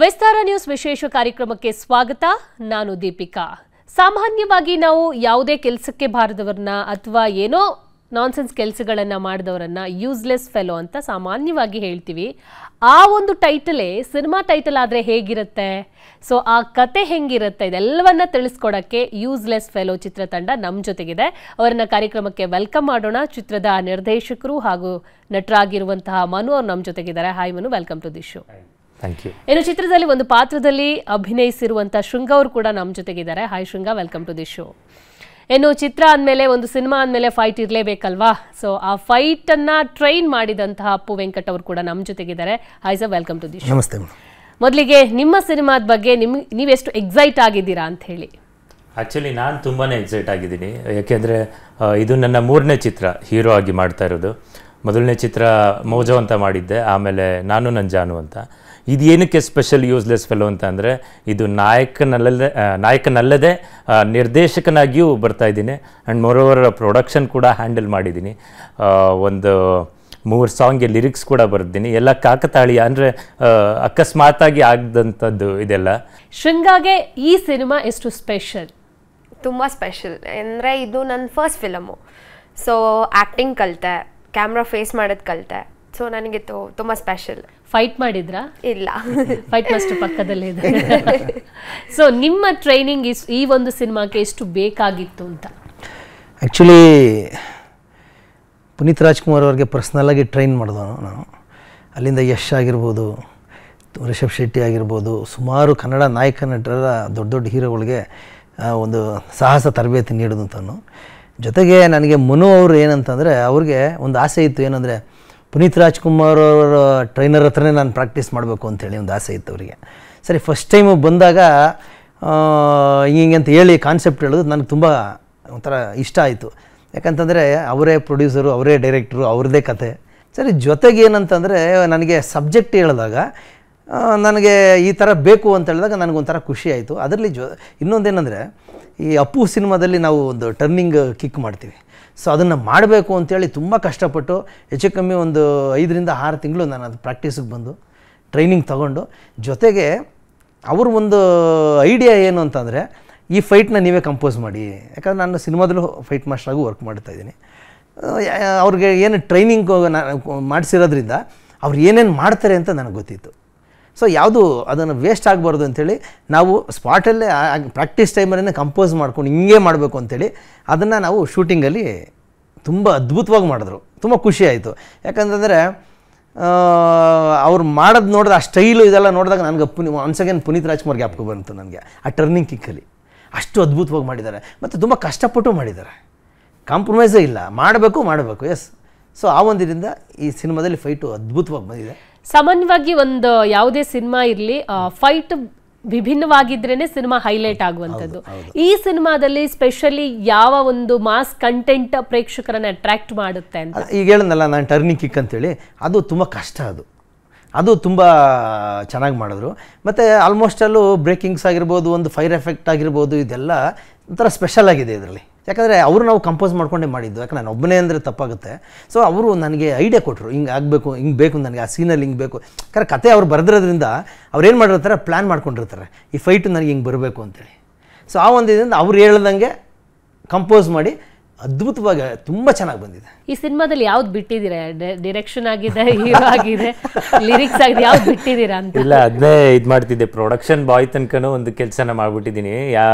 ವಿಸ್ತಾರ news ವಿಶೇಷ ಕಾರ್ಯಕ್ರಮಕ್ಕೆ ಸ್ವಾಗತ ನಾನು ದೀಪಿಕಾ ಸಾಮಾನ್ಯವಾಗಿ ನಾವು ಯಾವುದೇ ಕೆಲಸಕ್ಕೆ ಬಾರದವ್ರನ್ನ ಅಥವಾ ಏನೋ ನಾನ್ಸೆನ್ಸ್ ಕೆಲಸಗಳನ್ನ ಮಾಡಿದವರನ್ನ ಯೂಸ್ಲೆಸ್ ಫೆಲೋ ಅಂತ ಸಾಮಾನ್ಯವಾಗಿ ಹೇಳ್ತೀವಿ ಆ ಒಂದು ಟೈಟಲೇ ಸಿನಿಮಾ ಟೈಟಲ್ ಆದರೆ ಹೇಗಿರುತ್ತೆ ಸೊ ಆ ಕತೆ ಹೆಂಗಿರುತ್ತೆ ಇದೆಲ್ಲವನ್ನ ತಿಳಿಸ್ಕೊಡೋಕ್ಕೆ ಯೂಸ್ಲೆಸ್ ಫೆಲೋ ಚಿತ್ರತಂಡ ನಮ್ಮ ಜೊತೆಗಿದೆ ಅವರನ್ನ ಕಾರ್ಯಕ್ರಮಕ್ಕೆ ವೆಲ್ಕಮ್ ಮಾಡೋಣ ಚಿತ್ರದ ನಿರ್ದೇಶಕರು ಹಾಗೂ ನಟರಾಗಿರುವಂತಹ ಮನು ಅವರು ನಮ್ಮ ಜೊತೆಗಿದ್ದಾರೆ hi Manu welcome to the show ಇನ್ನು ಚಿತ್ರದಲ್ಲಿ ಒಂದು ಪಾತ್ರದಲ್ಲಿ ಅಭಿನಯಿಸಿರುವಂತ ಶೃಂಗ ಅವರು ಕೂಡ ನಮ್ಮ ಜೊತೆಗಿದ್ದಾರೆ ಹಾಯ್ ಶೃಂಗ ವೆಲ್ಕಮ್ ಟು ದಿ ಶೋ ಏನು ಚಿತ್ರ ಅಂದಮೇಲೆ ಒಂದು ಸಿನಿಮಾ ಅಂದಮೇಲೆ ಫೈಟ್ ಇರಲೇಬೇಕಲ್ವಾ ಸೊ ಆ ಫೈಟ್ ಅನ್ನ ಟ್ರೈನ್ ಮಾಡಿದಂತಹ ಅಪ್ಪು ವೆಂಕಟ್ ಅವರು ಕೂಡ ನಮ್ಮ ಜೊತೆಗಿದ್ದಾರೆ hi sir welcome to the show ನಮಸ್ತೆ ಮೊದಲಿಗೆ ನಿಮ್ಮ ಸಿನಿಮಾದ ಬಗ್ಗೆ ನಿಮ್ ನೀವೆಷ್ಟು ಎಕ್ಸೈಟ್ ಆಗಿದ್ದೀರಾ ಅಂತ ಹೇಳಿ ಆ್ಯಕ್ಚುಲಿ ನಾನು ತುಂಬಾ ಎಕ್ಸೈಟ್ ಆಗಿದ್ದೀನಿ ಯಾಕೆಂದರೆ ಇದು ನನ್ನ ಮೂರನೇ ಚಿತ್ರ ಹೀರೋ ಆಗಿ ಮಾಡ್ತಾ ಇರೋದು ಮೊದಲನೇ ಚಿತ್ರ ಮೋಜೋ ಅಂತ ಮಾಡಿದ್ದೆ ಆಮೇಲೆ ನಾನು ನನ್ನ ಜಾನು ಅಂತ ಇದು ಏನಕ್ಕೆ ಸ್ಪೆಷಲ್ ಯೂಸ್ಲೆಸ್ ಫೆಲೋ ಅಂತ ಅಂದರೆ ಇದು ನಾಯಕನಲ್ಲದೆ ನಾಯಕನಲ್ಲದೆ ನಿರ್ದೇಶಕನಾಗಿಯೂ ಬರ್ತಾ ಇದ್ದೀನಿ ಆ್ಯಂಡ್ ಮೋರೋವರ್ ಪ್ರೊಡಕ್ಷನ್ ಕೂಡ ಹ್ಯಾಂಡಲ್ ಮಾಡಿದ್ದೀನಿ ಒಂದು ಮೂರು ಸಾಂಗ್ಗೆ ಲಿರಿಕ್ಸ್ ಕೂಡ ಬರ್ತೀನಿ ಎಲ್ಲ ಕಾಕತಾಳಿ ಅಂದರೆ ಅಕಸ್ಮಾತಾಗಿ ಆಗದಂಥದ್ದು ಇದೆಲ್ಲ ಶೃಂಗಾಗೆ ಈ ಸಿನಿಮಾ ಎಷ್ಟು ಸ್ಪೆಷಲ್ ತುಂಬ ಸ್ಪೆಷಲ್ ಅಂದರೆ ಇದು ನನ್ನ ಫಸ್ಟ್ ಫಿಲಮು ಸೊ ಆ್ಯಕ್ಟಿಂಗ್ ಕಲಿತೆ ಕ್ಯಾಮ್ರಾ ಫೇಸ್ ಮಾಡೋದು ಕಲಿತೆ ಸೊ ನನಗೆ ತುಂಬಾ ಸ್ಪೆಷಲ್ ಫೈಟ್ ಮಾಡಿದ್ರಾ ಇಲ್ಲ ಫೈಟ್ ಮಾಸ್ಟರ್ ಪಕ್ಕದಲ್ಲೇ ಇದೆ ಸೊ ನಿಮ್ಮ ಟ್ರೈನಿಂಗ್ ಇಸ್ ಈ ಒಂದು ಸಿನಿಮಾಕ್ಕೆ ಎಷ್ಟು ಬೇಕಾಗಿತ್ತು ಅಂತ ಆ್ಯಕ್ಚುಲಿ ಪುನೀತ್ ರಾಜ್ಕುಮಾರ್ ಅವ್ರಿಗೆ ಪರ್ಸ್ನಲ್ಲಾಗಿ ಟ್ರೈನ್ ಮಾಡಿದವನು ನಾನು ಅಲ್ಲಿಂದ ಯಶ್ ಆಗಿರ್ಬೋದು ರಿಷಬ್ ಶೆಟ್ಟಿ ಆಗಿರ್ಬೋದು ಸುಮಾರು ಕನ್ನಡ ನಾಯಕ ನಟರ ದೊಡ್ಡ ದೊಡ್ಡ ಹೀರೋಗಳಿಗೆ ಒಂದು ಸಾಹಸ ತರಬೇತಿ ನೀಡಿದಂಥವನು ಜೊತೆಗೆ ನನಗೆ ಮನು ಅವರು ಏನಂತಂದರೆ ಅವ್ರಿಗೆ ಒಂದು ಆಸೆ ಇತ್ತು ಏನಂದರೆ ಪುನೀತ್ ರಾಜ್ಕುಮಾರ್ ಅವರ ಟ್ರೈನರ್ ಹತ್ರನೇ ನಾನು ಪ್ರಾಕ್ಟೀಸ್ ಮಾಡಬೇಕು ಅಂತೇಳಿ ಒಂದು ಆಸೆ ಇತ್ತು ಅವರಿಗೆ ಸರಿ ಫಸ್ಟ್ ಟೈಮು ಬಂದಾಗ ಹಿಂಗೆ ಅಂತ ಹೇಳಿ ಕಾನ್ಸೆಪ್ಟ್ ಹೇಳೋದು ನನಗೆ ತುಂಬ ಒಂಥರ ಇಷ್ಟ ಆಯಿತು ಯಾಕಂತಂದರೆ ಅವರೇ ಪ್ರೊಡ್ಯೂಸರು ಅವರೇ ಡೈರೆಕ್ಟ್ರು ಅವ್ರದ್ದೇ ಕತೆ ಸರಿ ಜೊತೆಗೆ ಏನಂತಂದರೆ ನನಗೆ ಸಬ್ಜೆಕ್ಟ್ ಹೇಳಿದಾಗ ನನಗೆ ಈ ಥರ ಬೇಕು ಅಂತ ಹೇಳಿದಾಗ ನನಗೊಂಥರ ಖುಷಿ ಆಯಿತು ಅದರಲ್ಲಿ ಜೊ ಇನ್ನೊಂದೇನೆಂದರೆ ಈ ಅಪ್ಪು ಸಿನಿಮಾದಲ್ಲಿ ನಾವು ಒಂದು ಟರ್ನಿಂಗ್ ಕಿಕ್ ಮಾಡ್ತೀವಿ ಸೊ ಅದನ್ನು ಮಾಡಬೇಕು ಅಂತೇಳಿ ತುಂಬ ಕಷ್ಟಪಟ್ಟು ಹೆಚ್ಚು ಕಮ್ಮಿ ಒಂದು ಐದರಿಂದ ಆರು ತಿಂಗಳು ನಾನು ಅದು ಪ್ರಾಕ್ಟೀಸಿಗೆ ಬಂದು ಟ್ರೈನಿಂಗ್ ತಗೊಂಡು ಜೊತೆಗೆ ಅವ್ರ ಒಂದು ಐಡಿಯಾ ಏನು ಅಂತಂದರೆ ಈ ಫೈಟ್ನ ನೀವೇ ಕಂಪೋಸ್ ಮಾಡಿ ಯಾಕಂದ್ರೆ ನಾನು ಸಿನಿಮಾದಲ್ಲೂ ಫೈಟ್ ಮಾಸ್ಟ್ರಾಗೂ ವರ್ಕ್ ಮಾಡ್ತಾಯಿದ್ದೀನಿ ಅವ್ರಿಗೆ ಏನು ಟ್ರೈನಿಂಗ್ ಮಾಡಿಸಿರೋದ್ರಿಂದ ಅವ್ರು ಏನೇನು ಮಾಡ್ತಾರೆ ಅಂತ ನನಗೆ ಗೊತ್ತಿತ್ತು ಸೊ ಯಾವುದು ಅದನ್ನು ವೇಸ್ಟ್ ಆಗಬಾರ್ದು ಅಂಥೇಳಿ ನಾವು ಸ್ಪಾಟಲ್ಲೇ ಪ್ರಾಕ್ಟೀಸ್ ಟೈಮಲ್ಲೇ ಕಂಪೋಸ್ ಮಾಡ್ಕೊಂಡು ಹಿಂಗೆ ಮಾಡಬೇಕು ಅಂಥೇಳಿ ಅದನ್ನು ನಾವು ಶೂಟಿಂಗಲ್ಲಿ ತುಂಬ ಅದ್ಭುತವಾಗಿ ಮಾಡಿದ್ರು ತುಂಬ ಖುಷಿ ಆಯಿತು ಯಾಕಂತಂದರೆ ಅವ್ರು ಮಾಡೋದು ನೋಡಿದ್ರೆ ಆ ಸ್ಟೈಲು ಇದೆಲ್ಲ ನೋಡಿದಾಗ ನನಗೆ Puni once again Puneeth Rajkumar gap ಬಂತು ನನಗೆ ಆ ಟರ್ನಿಂಗ್ ಕಿಕ್ಕಲ್ಲಿ ಅಷ್ಟು ಅದ್ಭುತವಾಗಿ ಮಾಡಿದ್ದಾರೆ ಮತ್ತು ತುಂಬ ಕಷ್ಟಪಟ್ಟು ಮಾಡಿದ್ದಾರೆ ಕಾಂಪ್ರಮೈಸೇ ಇಲ್ಲ ಮಾಡಬೇಕು ಮಾಡಬೇಕು ಎಸ್ ಸೊ ಆ ಒಂದಿನಿಂದ ಈ ಸಿನಿಮಾದಲ್ಲಿ ಫೈಟು ಅದ್ಭುತವಾಗಿ ಬಂದಿದೆ ಸಾಮಾನ್ಯವಾಗಿ ಒಂದು ಯಾವುದೇ ಸಿನಿಮಾ ಇರಲಿ ಫೈಟ್ ವಿಭಿನ್ನವಾಗಿದ್ರೇನೆ ಸಿನಿಮಾ ಹೈಲೈಟ್ ಆಗುವಂಥದ್ದು ಈ ಸಿನಿಮಾದಲ್ಲಿ ಸ್ಪೆಷಲಿ ಯಾವ ಒಂದು ಮಾಸ್ ಕಂಟೆಂಟ್ ಪ್ರೇಕ್ಷಕರನ್ನ ಅಟ್ರಾಕ್ಟ್ ಮಾಡುತ್ತೆ ಅಂತ ಈಗ ಹೇಳಿದ್ನಲ್ಲ ನಾನು ಟರ್ನಿಂಗ್ ಕಿಕ್ ಅಂತೇಳಿ ಅದು ತುಂಬ ಕಷ್ಟ ಅದು ಅದು ತುಂಬ ಚೆನ್ನಾಗಿ ಮಾಡಿದ್ರು ಮತ್ತು ಆಲ್ಮೋಸ್ಟಲ್ಲೂ ಬ್ರೇಕಿಂಗ್ಸ್ ಆಗಿರ್ಬೋದು ಒಂದು ಫೈರ್ ಎಫೆಕ್ಟ್ ಆಗಿರ್ಬೋದು ಇದೆಲ್ಲ ಒಂಥರ ಸ್ಪೆಷಲ್ ಆಗಿದೆ ಇದರಲ್ಲಿ ಯಾಕಂದರೆ ಅವರು ನಾವು ಕಂಪೋಸ್ ಮಾಡ್ಕೊಂಡೇ ಮಾಡಿದ್ದು ಯಾಕಂದ್ರೆ ನಾನು ಒಬ್ಬನೇ ಅಂದರೆ ತಪ್ಪಾಗುತ್ತೆ ಸೊ ಅವರು ನನಗೆ ಐಡಿಯಾ ಕೊಟ್ಟರು ಹಿಂಗೆ ಆಗಬೇಕು ಹಿಂಗೆ ಬೇಕು ನನಗೆ ಆ ಸೀನಲ್ಲಿ ಹಿಂಗೆ ಬೇಕು ಯಾಕಂದ್ರೆ ಕತೆ ಅವ್ರು ಬರೆದಿರೋದ್ರಿಂದ ಅವ್ರು ಏನು ಮಾಡಿರ್ತಾರೆ ಪ್ಲ್ಯಾನ್ ಮಾಡ್ಕೊಂಡಿರ್ತಾರೆ ಈ ಫೈಟು ನನಗೆ ಹಿಂಗೆ ಬರಬೇಕು ಅಂತೇಳಿ ಸೊ ಆ ಒಂದು ಇದರಿಂದ ಅವ್ರು ಹೇಳ್ದಂಗೆ ಕಂಪೋಸ್ ಮಾಡಿ ಅದ್ಭುತವಾಗಿ ತುಂಬ ಚೆನ್ನಾಗಿ ಬಂದಿದೆ ಈ ಸಿನಿಮಾದಲ್ಲಿ ಯಾವ್ದು ಬಿಟ್ಟಿದ್ದೀರಾ ಡಿರೆಕ್ಷನ್ ಆಗಿದೆ ಹೀರೋ ಆಗಿದೆ ಲಿರಿಕ್ಸ್ ಆಗಿದೆ ಯಾವ್ದು ಬಿಟ್ಟಿದ್ದೀರಾ ಅಂತ ಇಲ್ಲ ಅದನ್ನೇ ಇದು ಮಾಡ್ತಿದ್ದೆ ಪ್ರೊಡಕ್ಷನ್ ಬಾಯ್ ತನಕನೂ ಒಂದು ಕೆಲಸನ ಮಾಡ್ಬಿಟ್ಟಿದೀನಿ ಯಾ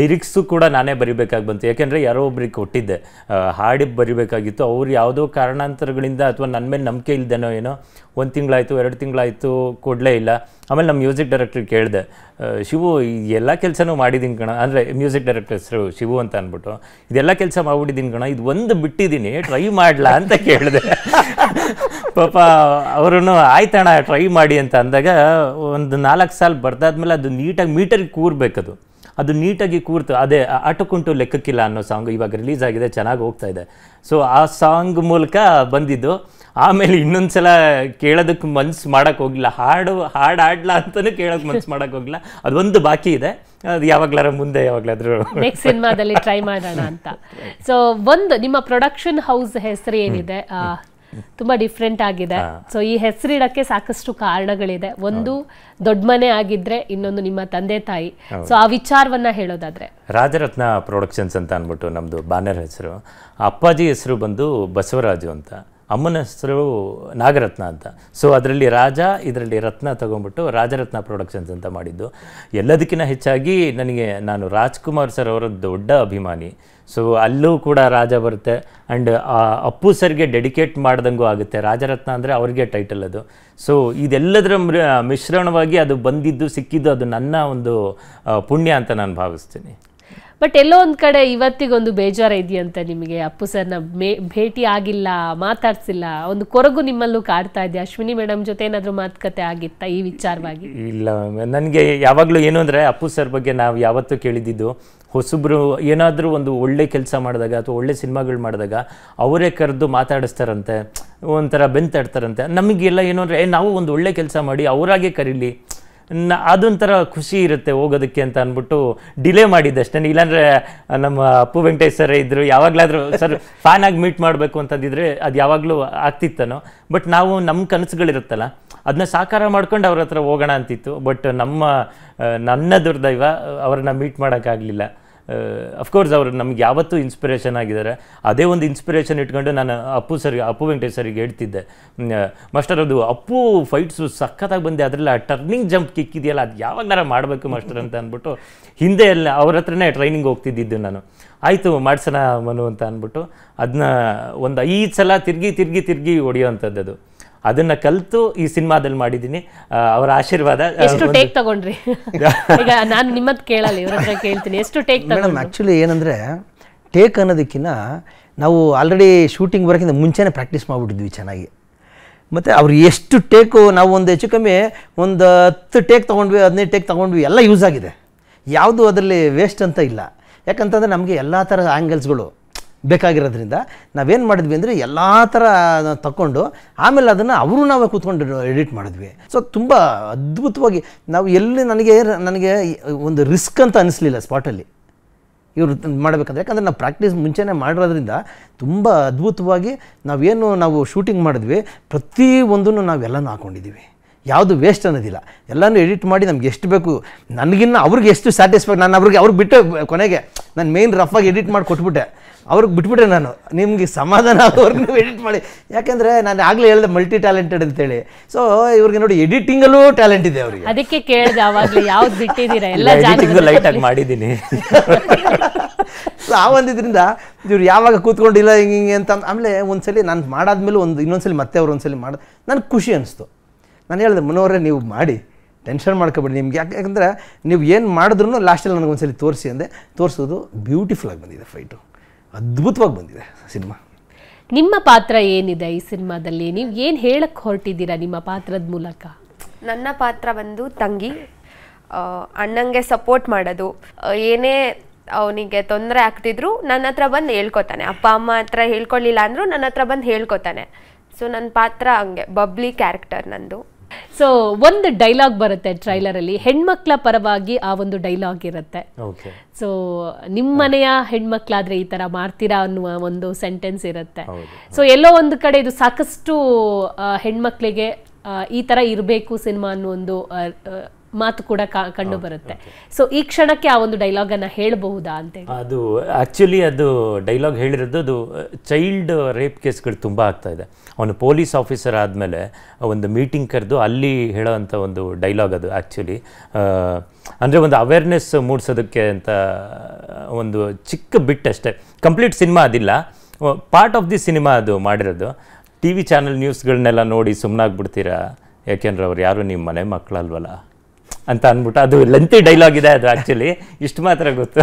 ಲಿರಿಕ್ಸು ಕೂಡ ನಾನೇ ಬರಿಬೇಕಾಗಿ ಬಂತು ಯಾಕೆಂದರೆ ಯಾರೋ ಒಬ್ರಿಗೆ ಕೊಟ್ಟಿದ್ದೆ ಹಾಡಿ ಬರಿಬೇಕಾಗಿತ್ತು ಅವ್ರು ಯಾವುದೋ ಕಾರಣಾಂತರಗಳಿಂದ ಅಥವಾ ನನ್ನ ಮೇಲೆ ನಂಬಿಕೆ ಇಲ್ದೇನೋ ಏನೋ ಒಂದು ತಿಂಗಳಾಯಿತು ಎರಡು ತಿಂಗಳಾಯಿತು ಕೊಡಲೇ ಇಲ್ಲ ಆಮೇಲೆ ನಮ್ಮ ಮ್ಯೂಸಿಕ್ ಡೈರೆಕ್ಟ್ರಿಗೆ ಕೇಳಿದೆ ಶಿವು ಎಲ್ಲ ಕೆಲಸನೂ ಮಾಡಿದ್ದೀನಿ ಕಣ ಅಂದರೆ ಮ್ಯೂಸಿಕ್ ಡೈರೆಕ್ಟರ್ ಹೆಸರು ಶಿವು ಅಂತ ಅಂದ್ಬಿಟ್ಟು ಇದೆಲ್ಲ ಕೆಲಸ ಮಾಡಿಬಿಟ್ಟಿದ್ದೀನಿ ಕಣ ಇದು ಒಂದು ಬಿಟ್ಟಿದ್ದೀನಿ ಟ್ರೈ ಮಾಡ್ಲಾ ಅಂತ ಕೇಳಿದೆ ಪಾಪ ಅವರು ಆಯ್ತಣ್ಣ ಟ್ರೈ ಮಾಡಿ ಅಂತ ಅಂದಾಗ ಒಂದು ನಾಲ್ಕು ಸಾಲ ಬರ್ದಾದ್ಮೇಲೆ ಅದು ನೀಟಾಗಿ ಮೀಟರ್ಗೆ ಕೂರ್ಬೇಕದು ಅದು ನೀಟಾಗಿ ಕೂರ್ತು ಅದೇ ಅಟಕುಂಟು ಲೆಕ್ಕಕ್ಕಿಲ್ಲ ಅನ್ನೋ ಸಾಂಗ್ ಇವಾಗ ರಿಲೀಸ್ ಆಗಿದೆ ಚೆನ್ನಾಗಿ ಹೋಗ್ತಾ ಇದೆ ಸೊ ಆ ಸಾಂಗ್ ಮೂಲಕ ಬಂದಿದ್ದು ಆಮೇಲೆ ಇನ್ನೊಂದು ಸಲ ಕೇಳೋದಕ್ಕೆ ಮನ್ಸು ಮಾಡೋಕ್ಕೆ ಹೋಗಿಲ್ಲ ಹಾಡು ಹಾಡು ಹಾಡ್ಲಾ ಅಂತಲೂ ಕೇಳೋಕ್ಕೆ ಮನ್ಸು ಮಾಡೋಕ್ಕೆ ಹೋಗಿಲ್ಲ ಅದೊಂದು ಬಾಕಿ ಇದೆ ಅದು ಯಾವಾಗ್ಲಾರ ಮುಂದೆ ಯಾವಾಗ್ಲಾದ್ರೂ ನೆಕ್ಸ್ಟ್ ಸಿನಿಮಾದಲ್ಲಿ ಟ್ರೈ ಮಾಡೋಣ ಅಂತ ಸೊ ಒಂದು ನಿಮ್ಮ ಪ್ರೊಡಕ್ಷನ್ ಹೌಸ್ ಹೆಸರು ಏನಿದೆ ತುಂಬಾ ಡಿಫ್ರೆಂಟ್ ಆಗಿದೆ ಸೊ ಈ ಹೆಸರಿಡಕ್ಕೆ ಸಾಕಷ್ಟು ಕಾರಣಗಳಿದೆ ಒಂದು ದೊಡ್ಡ ಮನೆ ಆಗಿದ್ರೆ ಇನ್ನೊಂದು ನಿಮ್ಮ ತಂದೆ ತಾಯಿ ಸೊ ಆ ವಿಚಾರವನ್ನ ಹೇಳೋದಾದ್ರೆ ರಾಜರತ್ನ ಪ್ರೊಡಕ್ಷನ್ಸ್ ಅಂತ ಅಂದ್ಬಿಟ್ಟು ನಮ್ದು ಬ್ಯಾನರ್ ಹೆಸರು ಅಪ್ಪಾಜಿ ಹೆಸರು ಬಂದು ಬಸವರಾಜು ಅಂತ ಅಮ್ಮನ ಹೆಸರು ನಾಗರತ್ನ ಅಂತ ಸೊ ಅದರಲ್ಲಿ ರಾಜ ಇದರಲ್ಲಿ ರತ್ನ ತಗೊಂಡ್ಬಿಟ್ಟು ರಾಜರತ್ನ ಪ್ರೊಡಕ್ಷನ್ಸ್ ಅಂತ ಮಾಡಿದ್ದು ಎಲ್ಲದಕ್ಕಿಂತ ಹೆಚ್ಚಾಗಿ ನನಗೆ ನಾನು ರಾಜ್ಕುಮಾರ್ ಸರ್ ಅವರ ದೊಡ್ಡ ಅಭಿಮಾನಿ ಸೊ ಅಲ್ಲೂ ಕೂಡ ರಾಜ ಬರುತ್ತೆ ಆ್ಯಂಡ್ ಅಪ್ಪು ಸರ್ಗೆ ಡೆಡಿಕೇಟ್ ಮಾಡ್ದಂಗೂ ಆಗುತ್ತೆ ರಾಜರತ್ನ ಅಂದರೆ ಅವ್ರಿಗೆ ಟೈಟಲ್ ಅದು ಸೊ ಇದೆಲ್ಲದರ ಮಿಶ್ರಣವಾಗಿ ಅದು ಬಂದಿದ್ದು ಸಿಕ್ಕಿದ್ದು ಅದು ನನ್ನ ಒಂದು ಪುಣ್ಯ ಅಂತ ನಾನು ಭಾವಿಸ್ತೀನಿ ಬಟ್ ಎಲ್ಲೋ ಒಂದು ಕಡೆ ಇವತ್ತಿಗೊಂದು ಬೇಜಾರ ಇದೆಯಂತ ನಿಮಗೆ ಅಪ್ಪು ಸರ್ನ ಮೇ ಭೇಟಿ ಆಗಿಲ್ಲ ಮಾತಾಡ್ಸಿಲ್ಲ ಒಂದು ಕೊರಗು ನಿಮ್ಮಲ್ಲೂ ಕಾಡ್ತಾ ಇದೆ ಅಶ್ವಿನಿ ಮೇಡಮ್ ಜೊತೆ ಏನಾದರೂ ಮಾತುಕತೆ ಆಗಿತ್ತಾ ಈ ವಿಚಾರವಾಗಿ ಇಲ್ಲ ನನಗೆ ಯಾವಾಗಲೂ ಏನು ಅಂದರೆ ಅಪ್ಪು ಸರ್ ಬಗ್ಗೆ ನಾವು ಯಾವತ್ತೂ ಕೇಳಿದ್ದು ಹೊಸಬ್ರು ಏನಾದರೂ ಒಂದು ಒಳ್ಳೆ ಕೆಲಸ ಮಾಡಿದಾಗ ಅಥವಾ ಒಳ್ಳೆ ಸಿನಿಮಾಗಳು ಮಾಡಿದಾಗ ಅವರೇ ಕರೆದು ಮಾತಾಡಿಸ್ತಾರಂತೆ ಒಂಥರ ಬೆಂತಾಡ್ತಾರಂತೆ ನಮಗೆಲ್ಲ ಏನು ಅಂದರೆ ನಾವು ಒಂದು ಒಳ್ಳೆ ಕೆಲಸ ಮಾಡಿ ಅವರಾಗೆ ಕರೀಲಿ ಅದೊಂಥರ ಖುಷಿ ಇರುತ್ತೆ ಹೋಗೋದಕ್ಕೆ ಅಂತ ಅಂದ್ಬಿಟ್ಟು ಡಿಲೇ ಮಾಡಿದ್ದಷ್ಟೇ ಇಲ್ಲಾಂದ್ರೆ ನಮ್ಮ ಅಪ್ಪು ವೆಂಕಟೇಶ್ ಸರ್ ಇದ್ದರು ಯಾವಾಗಲಾದರೂ ಸರ್ ಫ್ಯಾನ್ ಆಗಿ ಮೀಟ್ ಮಾಡಬೇಕು ಅಂತಂದಿದ್ರೆ ಅದು ಯಾವಾಗಲೂ ಆಗ್ತಿತ್ತನೋ ಬಟ್ ನಾವು ನಮ್ಮ ಕನಸುಗಳಿರುತ್ತಲ್ಲ ಅದನ್ನ ಸಾಕಾರ ಮಾಡ್ಕೊಂಡು ಅವ್ರ ಹತ್ರ ಹೋಗೋಣ ಅಂತಿತ್ತು ಬಟ್ ನಮ್ಮ ನನ್ನ ದುರ್ದೈವ ಅವ್ರನ್ನ ಮೀಟ್ ಮಾಡೋಕ್ಕಾಗಲಿಲ್ಲ ಅಫ್ಕೋರ್ಸ್ ಅವರು ನಮ್ಗೆ ಯಾವತ್ತೂ ಇನ್ಸ್ಪಿರೇಷನ್ ಆಗಿದ್ದಾರೆ ಅದೇ ಒಂದು ಇನ್ಸ್ಪಿರೇಷನ್ ಇಟ್ಕೊಂಡು ನಾನು ಅಪ್ಪು ಸರ್ಗೆ ಅಪ್ಪು ವೆಂಕಟೇಶ್ ಸರ್ಗೆ ಹೇಳ್ತಿದ್ದೆ ಮಾಸ್ಟರ್ ಅದು ಅಪ್ಪು ಫೈಟ್ಸು ಸಖತ್ತಾಗಿ ಬಂದೆ ಅದರಲ್ಲಿ ಆ ಟರ್ನಿಂಗ್ ಜಂಪ್ ಕಿಕ್ಕಿದೆಯಲ್ಲ ಅದು ನಾರ ಮಾಡಬೇಕು ಮಾಸ್ಟರ್ ಅಂತ ಅಂದ್ಬಿಟ್ಟು ಹಿಂದೆ ಎಲ್ಲ ಅವ್ರ ಹತ್ರನೇ ಟ್ರೈನಿಂಗ್ ಹೋಗ್ತಿದ್ದಿದ್ದು ನಾನು ಆಯಿತು ಮಾಡ್ಸೋಣ ಮನು ಅಂತ ಅಂದ್ಬಿಟ್ಟು ಅದನ್ನ ಒಂದು ಐದು ಸಲ ತಿರುಗಿ ತಿರುಗಿ ತಿರುಗಿ ಅದು ಅದನ್ನ ಕಲಿತು ಈ ಸಿನಿಮಾದಲ್ಲಿ ಮಾಡಿದ್ದೀನಿ ಅವರ ಆಶೀರ್ವಾದ ಎಷ್ಟು ಟೇಕ್ ತಗೊಂಡ್ರಿ ಈಗ ನಾನು ಕೇಳಲ್ಲ ಇವ್ರ ಕೇಳ್ತೀನಿ ಎಷ್ಟು ಟೇಕ್ ಮೇಡಮ್ ಆ್ಯಕ್ಚುಲಿ ಏನಂದರೆ ಟೇಕ್ ಅನ್ನೋದಕ್ಕಿಂತ ನಾವು ಆಲ್ರೆಡಿ ಶೂಟಿಂಗ್ ಬರೋಕ್ಕಿಂತ ಮುಂಚೆನೇ ಪ್ರಾಕ್ಟೀಸ್ ಮಾಡಿಬಿಟ್ಟಿದ್ವಿ ಚೆನ್ನಾಗಿ ಮತ್ತು ಅವ್ರು ಎಷ್ಟು ಟೇಕು ನಾವು ಒಂದು ಹೆಚ್ಚು ಕಮ್ಮಿ ಒಂದು ಹತ್ತು ಟೇಕ್ ತೊಗೊಂಡ್ವಿ ಹದಿನೈದು ಟೇಕ್ ತೊಗೊಂಡ್ವಿ ಎಲ್ಲ ಯೂಸ್ ಆಗಿದೆ ಯಾವುದು ಅದರಲ್ಲಿ ವೇಸ್ಟ್ ಅಂತ ಇಲ್ಲ ಯಾಕಂತಂದರೆ ನಮಗೆ ಎಲ್ಲ ಥರ ಆ್ಯಂಗಲ್ಸ್ಗಳು ಬೇಕಾಗಿರೋದ್ರಿಂದ ನಾವೇನು ಮಾಡಿದ್ವಿ ಅಂದರೆ ಎಲ್ಲ ಥರ ತಗೊಂಡು ಆಮೇಲೆ ಅದನ್ನು ಅವರು ನಾವೇ ಕೂತ್ಕೊಂಡು ಎಡಿಟ್ ಮಾಡಿದ್ವಿ ಸೊ ತುಂಬ ಅದ್ಭುತವಾಗಿ ನಾವು ಎಲ್ಲಿ ನನಗೆ ನನಗೆ ಒಂದು ರಿಸ್ಕ್ ಅಂತ ಅನ್ನಿಸ್ಲಿಲ್ಲ ಸ್ಪಾಟಲ್ಲಿ ಇವರು ಮಾಡಬೇಕಂದ್ರೆ ಯಾಕಂದರೆ ನಾವು ಪ್ರಾಕ್ಟೀಸ್ ಮುಂಚೆನೇ ಮಾಡಿರೋದ್ರಿಂದ ತುಂಬ ಅದ್ಭುತವಾಗಿ ನಾವೇನು ನಾವು ಶೂಟಿಂಗ್ ಮಾಡಿದ್ವಿ ಪ್ರತಿ ಒಂದನ್ನು ನಾವೆಲ್ಲನೂ ಹಾಕ್ಕೊಂಡಿದ್ದೀವಿ ಯಾವುದು ವೇಸ್ಟ್ ಅನ್ನೋದಿಲ್ಲ ಎಲ್ಲನೂ ಎಡಿಟ್ ಮಾಡಿ ನಮ್ಗೆ ಎಷ್ಟು ಬೇಕು ನನಗಿನ್ನ ಅವ್ರಿಗೆ ಎಷ್ಟು ಸ್ಯಾಟಿಸ್ಫೈ ನಾನು ಅವ್ರಿಗೆ ಅವ್ರಿಗೆ ಬಿಟ್ಟು ಕೊನೆಗೆ ನಾನು ಮೇಯ್ನ್ ರಫಾಗಿ ಎಡಿಟ್ ಮಾಡಿ ಕೊಟ್ಬಿಟ್ಟೆ ಅವ್ರಿಗೆ ಬಿಟ್ಬಿಟ್ರೆ ನಾನು ನಿಮಗೆ ಸಮಾಧಾನ ಆಗೋರ್ಗೆ ನೀವು ಎಡಿಟ್ ಮಾಡಿ ಯಾಕೆಂದರೆ ನಾನು ಆಗಲೇ ಹೇಳಿದೆ ಮಲ್ಟಿ ಟ್ಯಾಲೆಂಟೆಡ್ ಅಂತೇಳಿ ಸೊ ಇವ್ರಿಗೆ ನೋಡಿ ಎಡಿಟಿಂಗಲ್ಲೂ ಟ್ಯಾಲೆಂಟ್ ಇದೆ ಅವರಿಗೆ ಅದಕ್ಕೆ ಕೇಳಿದೆ ಯಾವ್ದು ಬಿಟ್ಟಿದ್ದೀರಾ ಎಲ್ಲ ಎಡಿಟಿಂಗು ಲೈಟಾಗಿ ಮಾಡಿದ್ದೀನಿ ಸೊ ಆ ಒಂದಿದ್ರಿಂದ ಇವ್ರು ಯಾವಾಗ ಕೂತ್ಕೊಂಡಿಲ್ಲ ಹಿಂಗೆ ಹಿಂಗೆ ಅಂತ ಆಮೇಲೆ ಒಂದ್ಸಲಿ ನಾನು ಮಾಡಾದ್ಮೇಲೆ ಒಂದು ಇನ್ನೊಂದ್ಸಲಿ ಮತ್ತೆ ಅವ್ರು ಒಂದ್ಸಲಿ ಮಾಡೋದು ನನಗೆ ಖುಷಿ ಅನಿಸ್ತು ನಾನು ಹೇಳಿದೆ ಮನೋರೆ ನೀವು ಮಾಡಿ ಟೆನ್ಷನ್ ಮಾಡ್ಕೊಬೇಡಿ ನಿಮ್ಗೆ ಯಾಕೆ ನೀವು ಏನು ಮಾಡಿದ್ರೂ ಲಾಸ್ಟಲ್ಲಿ ನನಗೆ ಒಂದ್ಸಲಿ ತೋರಿಸಿ ಅಂದೆ ತೋರಿಸೋದು ಬ್ಯೂಟಿಫುಲ್ ಆಗಿ ಬಂದಿದೆ ಫೈಟು ಅದ್ಭುತವಾಗಿ ಬಂದಿದೆ ಸಿನಿಮಾ ನಿಮ್ಮ ಪಾತ್ರ ಏನಿದೆ ಈ ಸಿನಿಮಾದಲ್ಲಿ ನೀವು ಏನು ಹೇಳಕ್ಕೆ ಹೊರಟಿದ್ದೀರಾ ನಿಮ್ಮ ಪಾತ್ರದ ಮೂಲಕ ನನ್ನ ಪಾತ್ರ ಬಂದು ತಂಗಿ ಅಣ್ಣಂಗೆ ಸಪೋರ್ಟ್ ಮಾಡೋದು ಏನೇ ಅವನಿಗೆ ತೊಂದರೆ ಆಗ್ತಿದ್ರು ನನ್ನ ಹತ್ರ ಬಂದು ಹೇಳ್ಕೊತಾನೆ ಅಪ್ಪ ಅಮ್ಮ ಹತ್ರ ಹೇಳ್ಕೊಳ್ಳಿಲ್ಲ ಅಂದರೂ ನನ್ನ ಹತ್ರ ಬಂದು ಹೇಳ್ಕೊತಾನೆ ಸೊ ನನ್ನ ಪಾತ್ರ ಹಂಗೆ ಬಬ್ಲಿ ಕ್ಯಾರೆಕ್ಟರ್ ನಂದು ಸೊ ಒಂದು ಡೈಲಾಗ್ ಬರುತ್ತೆ ಟ್ರೈಲರ್ ಅಲ್ಲಿ ಹೆಣ್ಮಕ್ಳ ಪರವಾಗಿ ಆ ಒಂದು ಡೈಲಾಗ್ ಇರುತ್ತೆ ಸೊ ನಿಮ್ಮನೆಯ ಹೆಣ್ಮಕ್ಳಾದ್ರೆ ಈ ತರ ಮಾಡ್ತೀರಾ ಅನ್ನುವ ಒಂದು ಸೆಂಟೆನ್ಸ್ ಇರುತ್ತೆ ಸೊ ಎಲ್ಲೋ ಒಂದು ಕಡೆ ಇದು ಸಾಕಷ್ಟು ಹೆಣ್ಮಕ್ಳಿಗೆ ಈ ತರ ಇರಬೇಕು ಸಿನಿಮಾ ಅನ್ನೋ ಒಂದು ಮಾತು ಕೂಡ ಕಂಡು ಬರುತ್ತೆ ಸೊ ಈ ಕ್ಷಣಕ್ಕೆ ಆ ಒಂದು ಡೈಲಾಗ್ ಅನ್ನ ಹೇಳಬಹುದಾ ಅಂತ ಅದು ಆಕ್ಚುಲಿ ಅದು ಡೈಲಾಗ್ ಹೇಳಿರೋದು ಅದು ಚೈಲ್ಡ್ ರೇಪ್ ಕೇಸ್ಗಳು ತುಂಬ ಆಗ್ತಾ ಇದೆ ಅವನು ಪೊಲೀಸ್ ಆಫೀಸರ್ ಆದಮೇಲೆ ಒಂದು ಮೀಟಿಂಗ್ ಕರೆದು ಅಲ್ಲಿ ಹೇಳೋ ಒಂದು ಡೈಲಾಗ್ ಅದು ಆ್ಯಕ್ಚುಲಿ ಅಂದರೆ ಒಂದು ಅವೇರ್ನೆಸ್ ಮೂಡಿಸೋದಕ್ಕೆ ಅಂತ ಒಂದು ಚಿಕ್ಕ ಬಿಟ್ ಅಷ್ಟೇ ಕಂಪ್ಲೀಟ್ ಸಿನಿಮಾ ಅದಿಲ್ಲ ಪಾರ್ಟ್ ಆಫ್ ದಿ ಸಿನಿಮಾ ಅದು ಮಾಡಿರೋದು ಟಿ ವಿ ಚಾನಲ್ ನ್ಯೂಸ್ಗಳನ್ನೆಲ್ಲ ನೋಡಿ ಸುಮ್ಮನಾಗ್ಬಿಡ್ತೀರಾ ಯಾಕೆಂದ್ರೆ ಅವ್ರು ಯಾರು ನಿಮ್ಮ ಮನೆ ಮಕ್ಕಳಲ್ವಲ್ಲ ಅಂತ ಅಂದ್ಬಿಟ್ಟು ಅದು ಲೆಂತಿ ಡೈಲಾಗ್ ಇದೆ ಅದು ಆಕ್ಚುಲಿ ಇಷ್ಟು ಮಾತ್ರ ಗೊತ್ತು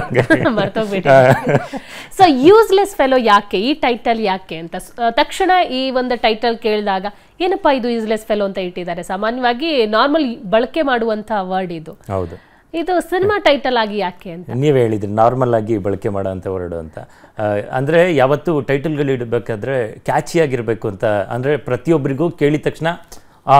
ಸೊ ಯೂಸ್ಲೆಸ್ ಫೆಲೋ ಯಾಕೆ ಈ ಟೈಟಲ್ ಯಾಕೆ ಅಂತ ತಕ್ಷಣ ಈ ಒಂದು ಟೈಟಲ್ ಕೇಳಿದಾಗ ಏನಪ್ಪಾ ಇದು ಯೂಸ್ಲೆಸ್ ಫೆಲೋ ಅಂತ ಇಟ್ಟಿದ್ದಾರೆ ಸಾಮಾನ್ಯವಾಗಿ ನಾರ್ಮಲ್ ಬಳಕೆ ಮಾಡುವಂತಹ ವರ್ಡ್ ಇದು ಹೌದು ಇದು ಸಿನಿಮಾ ಟೈಟಲ್ ಆಗಿ ಯಾಕೆ ಅಂತ ನೀವೇ ಹೇಳಿದ್ರಿ ನಾರ್ಮಲ್ ಆಗಿ ಬಳಕೆ ಮಾಡುವಂತ ವರ್ಡ್ ಅಂತ ಅಂದ್ರೆ ಯಾವತ್ತು ಟೈಟಲ್ಗಳು ಇಡಬೇಕಾದ್ರೆ ಕ್ಯಾಚಿಯಾಗಿರ್ಬೇಕು ಅಂತ ಅಂದ್ರೆ ಪ್ರತಿಯೊಬ್ಬರಿಗೂ ಕೇಳಿದ ತಕ್ಷಣ ಆ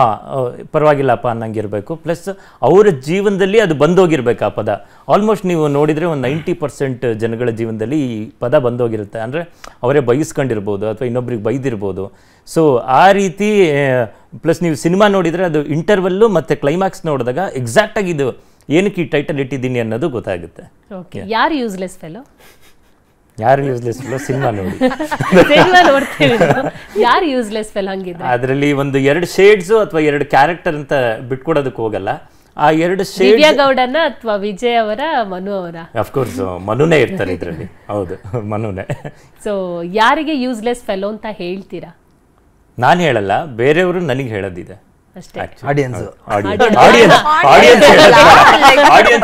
ಪರವಾಗಿಲ್ಲಪ್ಪ ಅನ್ನಂಗಿರಬೇಕು ಪ್ಲಸ್ ಅವರ ಜೀವನದಲ್ಲಿ ಅದು ಬಂದೋಗಿರ್ಬೇಕು ಆ ಪದ ಆಲ್ಮೋಸ್ಟ್ ನೀವು ನೋಡಿದರೆ ಒಂದು ನೈಂಟಿ ಪರ್ಸೆಂಟ್ ಜನಗಳ ಜೀವನದಲ್ಲಿ ಈ ಪದ ಬಂದೋಗಿರುತ್ತೆ ಅಂದರೆ ಅವರೇ ಬಯಸ್ಕೊಂಡಿರ್ಬೋದು ಅಥವಾ ಇನ್ನೊಬ್ರಿಗೆ ಬೈದಿರ್ಬೋದು ಸೊ ಆ ರೀತಿ ಪ್ಲಸ್ ನೀವು ಸಿನಿಮಾ ನೋಡಿದರೆ ಅದು ಇಂಟರ್ವಲ್ಲು ಮತ್ತು ಕ್ಲೈಮ್ಯಾಕ್ಸ್ ನೋಡಿದಾಗ ಎಕ್ಸಾಕ್ಟಾಗಿ ಇದು ಏನಕ್ಕೆ ಈ ಟೈಟಲ್ ಇಟ್ಟಿದ್ದೀನಿ ಅನ್ನೋದು ಗೊತ್ತಾಗುತ್ತೆ ಓಕೆ ಯಾರು ಯೂಸ್ಲೆಸ್ ಫೆಲೋ ಯಾರು ಯೂಸ್ಲೆಸ್ ಫೆಲೋ ಸಿನಿಮಾ ನೋಡಿ ಯಾರು ಯೂಸ್ಲೆಸ್ ಫೆಲ್ ಹಂಗಿದೆ ಅದರಲ್ಲಿ ಒಂದು ಎರಡು ಶೇಡ್ಸ್ ಅಥವಾ ಎರಡು ಕ್ಯಾರೆಕ್ಟರ್ ಅಂತ ಬಿಟ್ಕೊಡೋದಕ್ಕೆ ಹೋಗಲ್ಲ ಆ ಎರಡು ಶೇಡ್ ಗೌಡನ ಅಥವಾ ವಿಜಯ್ ಅವರ ಮನು ಅವರ ಕೋರ್ಸ್ ಮನುನೇ ಇರ್ತಾರೆ ಇದರಲ್ಲಿ ಹೌದು ಮನುನೇ ಸೊ ಯಾರಿಗೆ ಯೂಸ್ಲೆಸ್ ಫೆಲೋ ಅಂತ ಹೇಳ್ತೀರಾ ನಾನು ಹೇಳಲ್ಲ ಬೇರೆಯವರು ನನಗೆ ಹೇಳೋದಿದೆ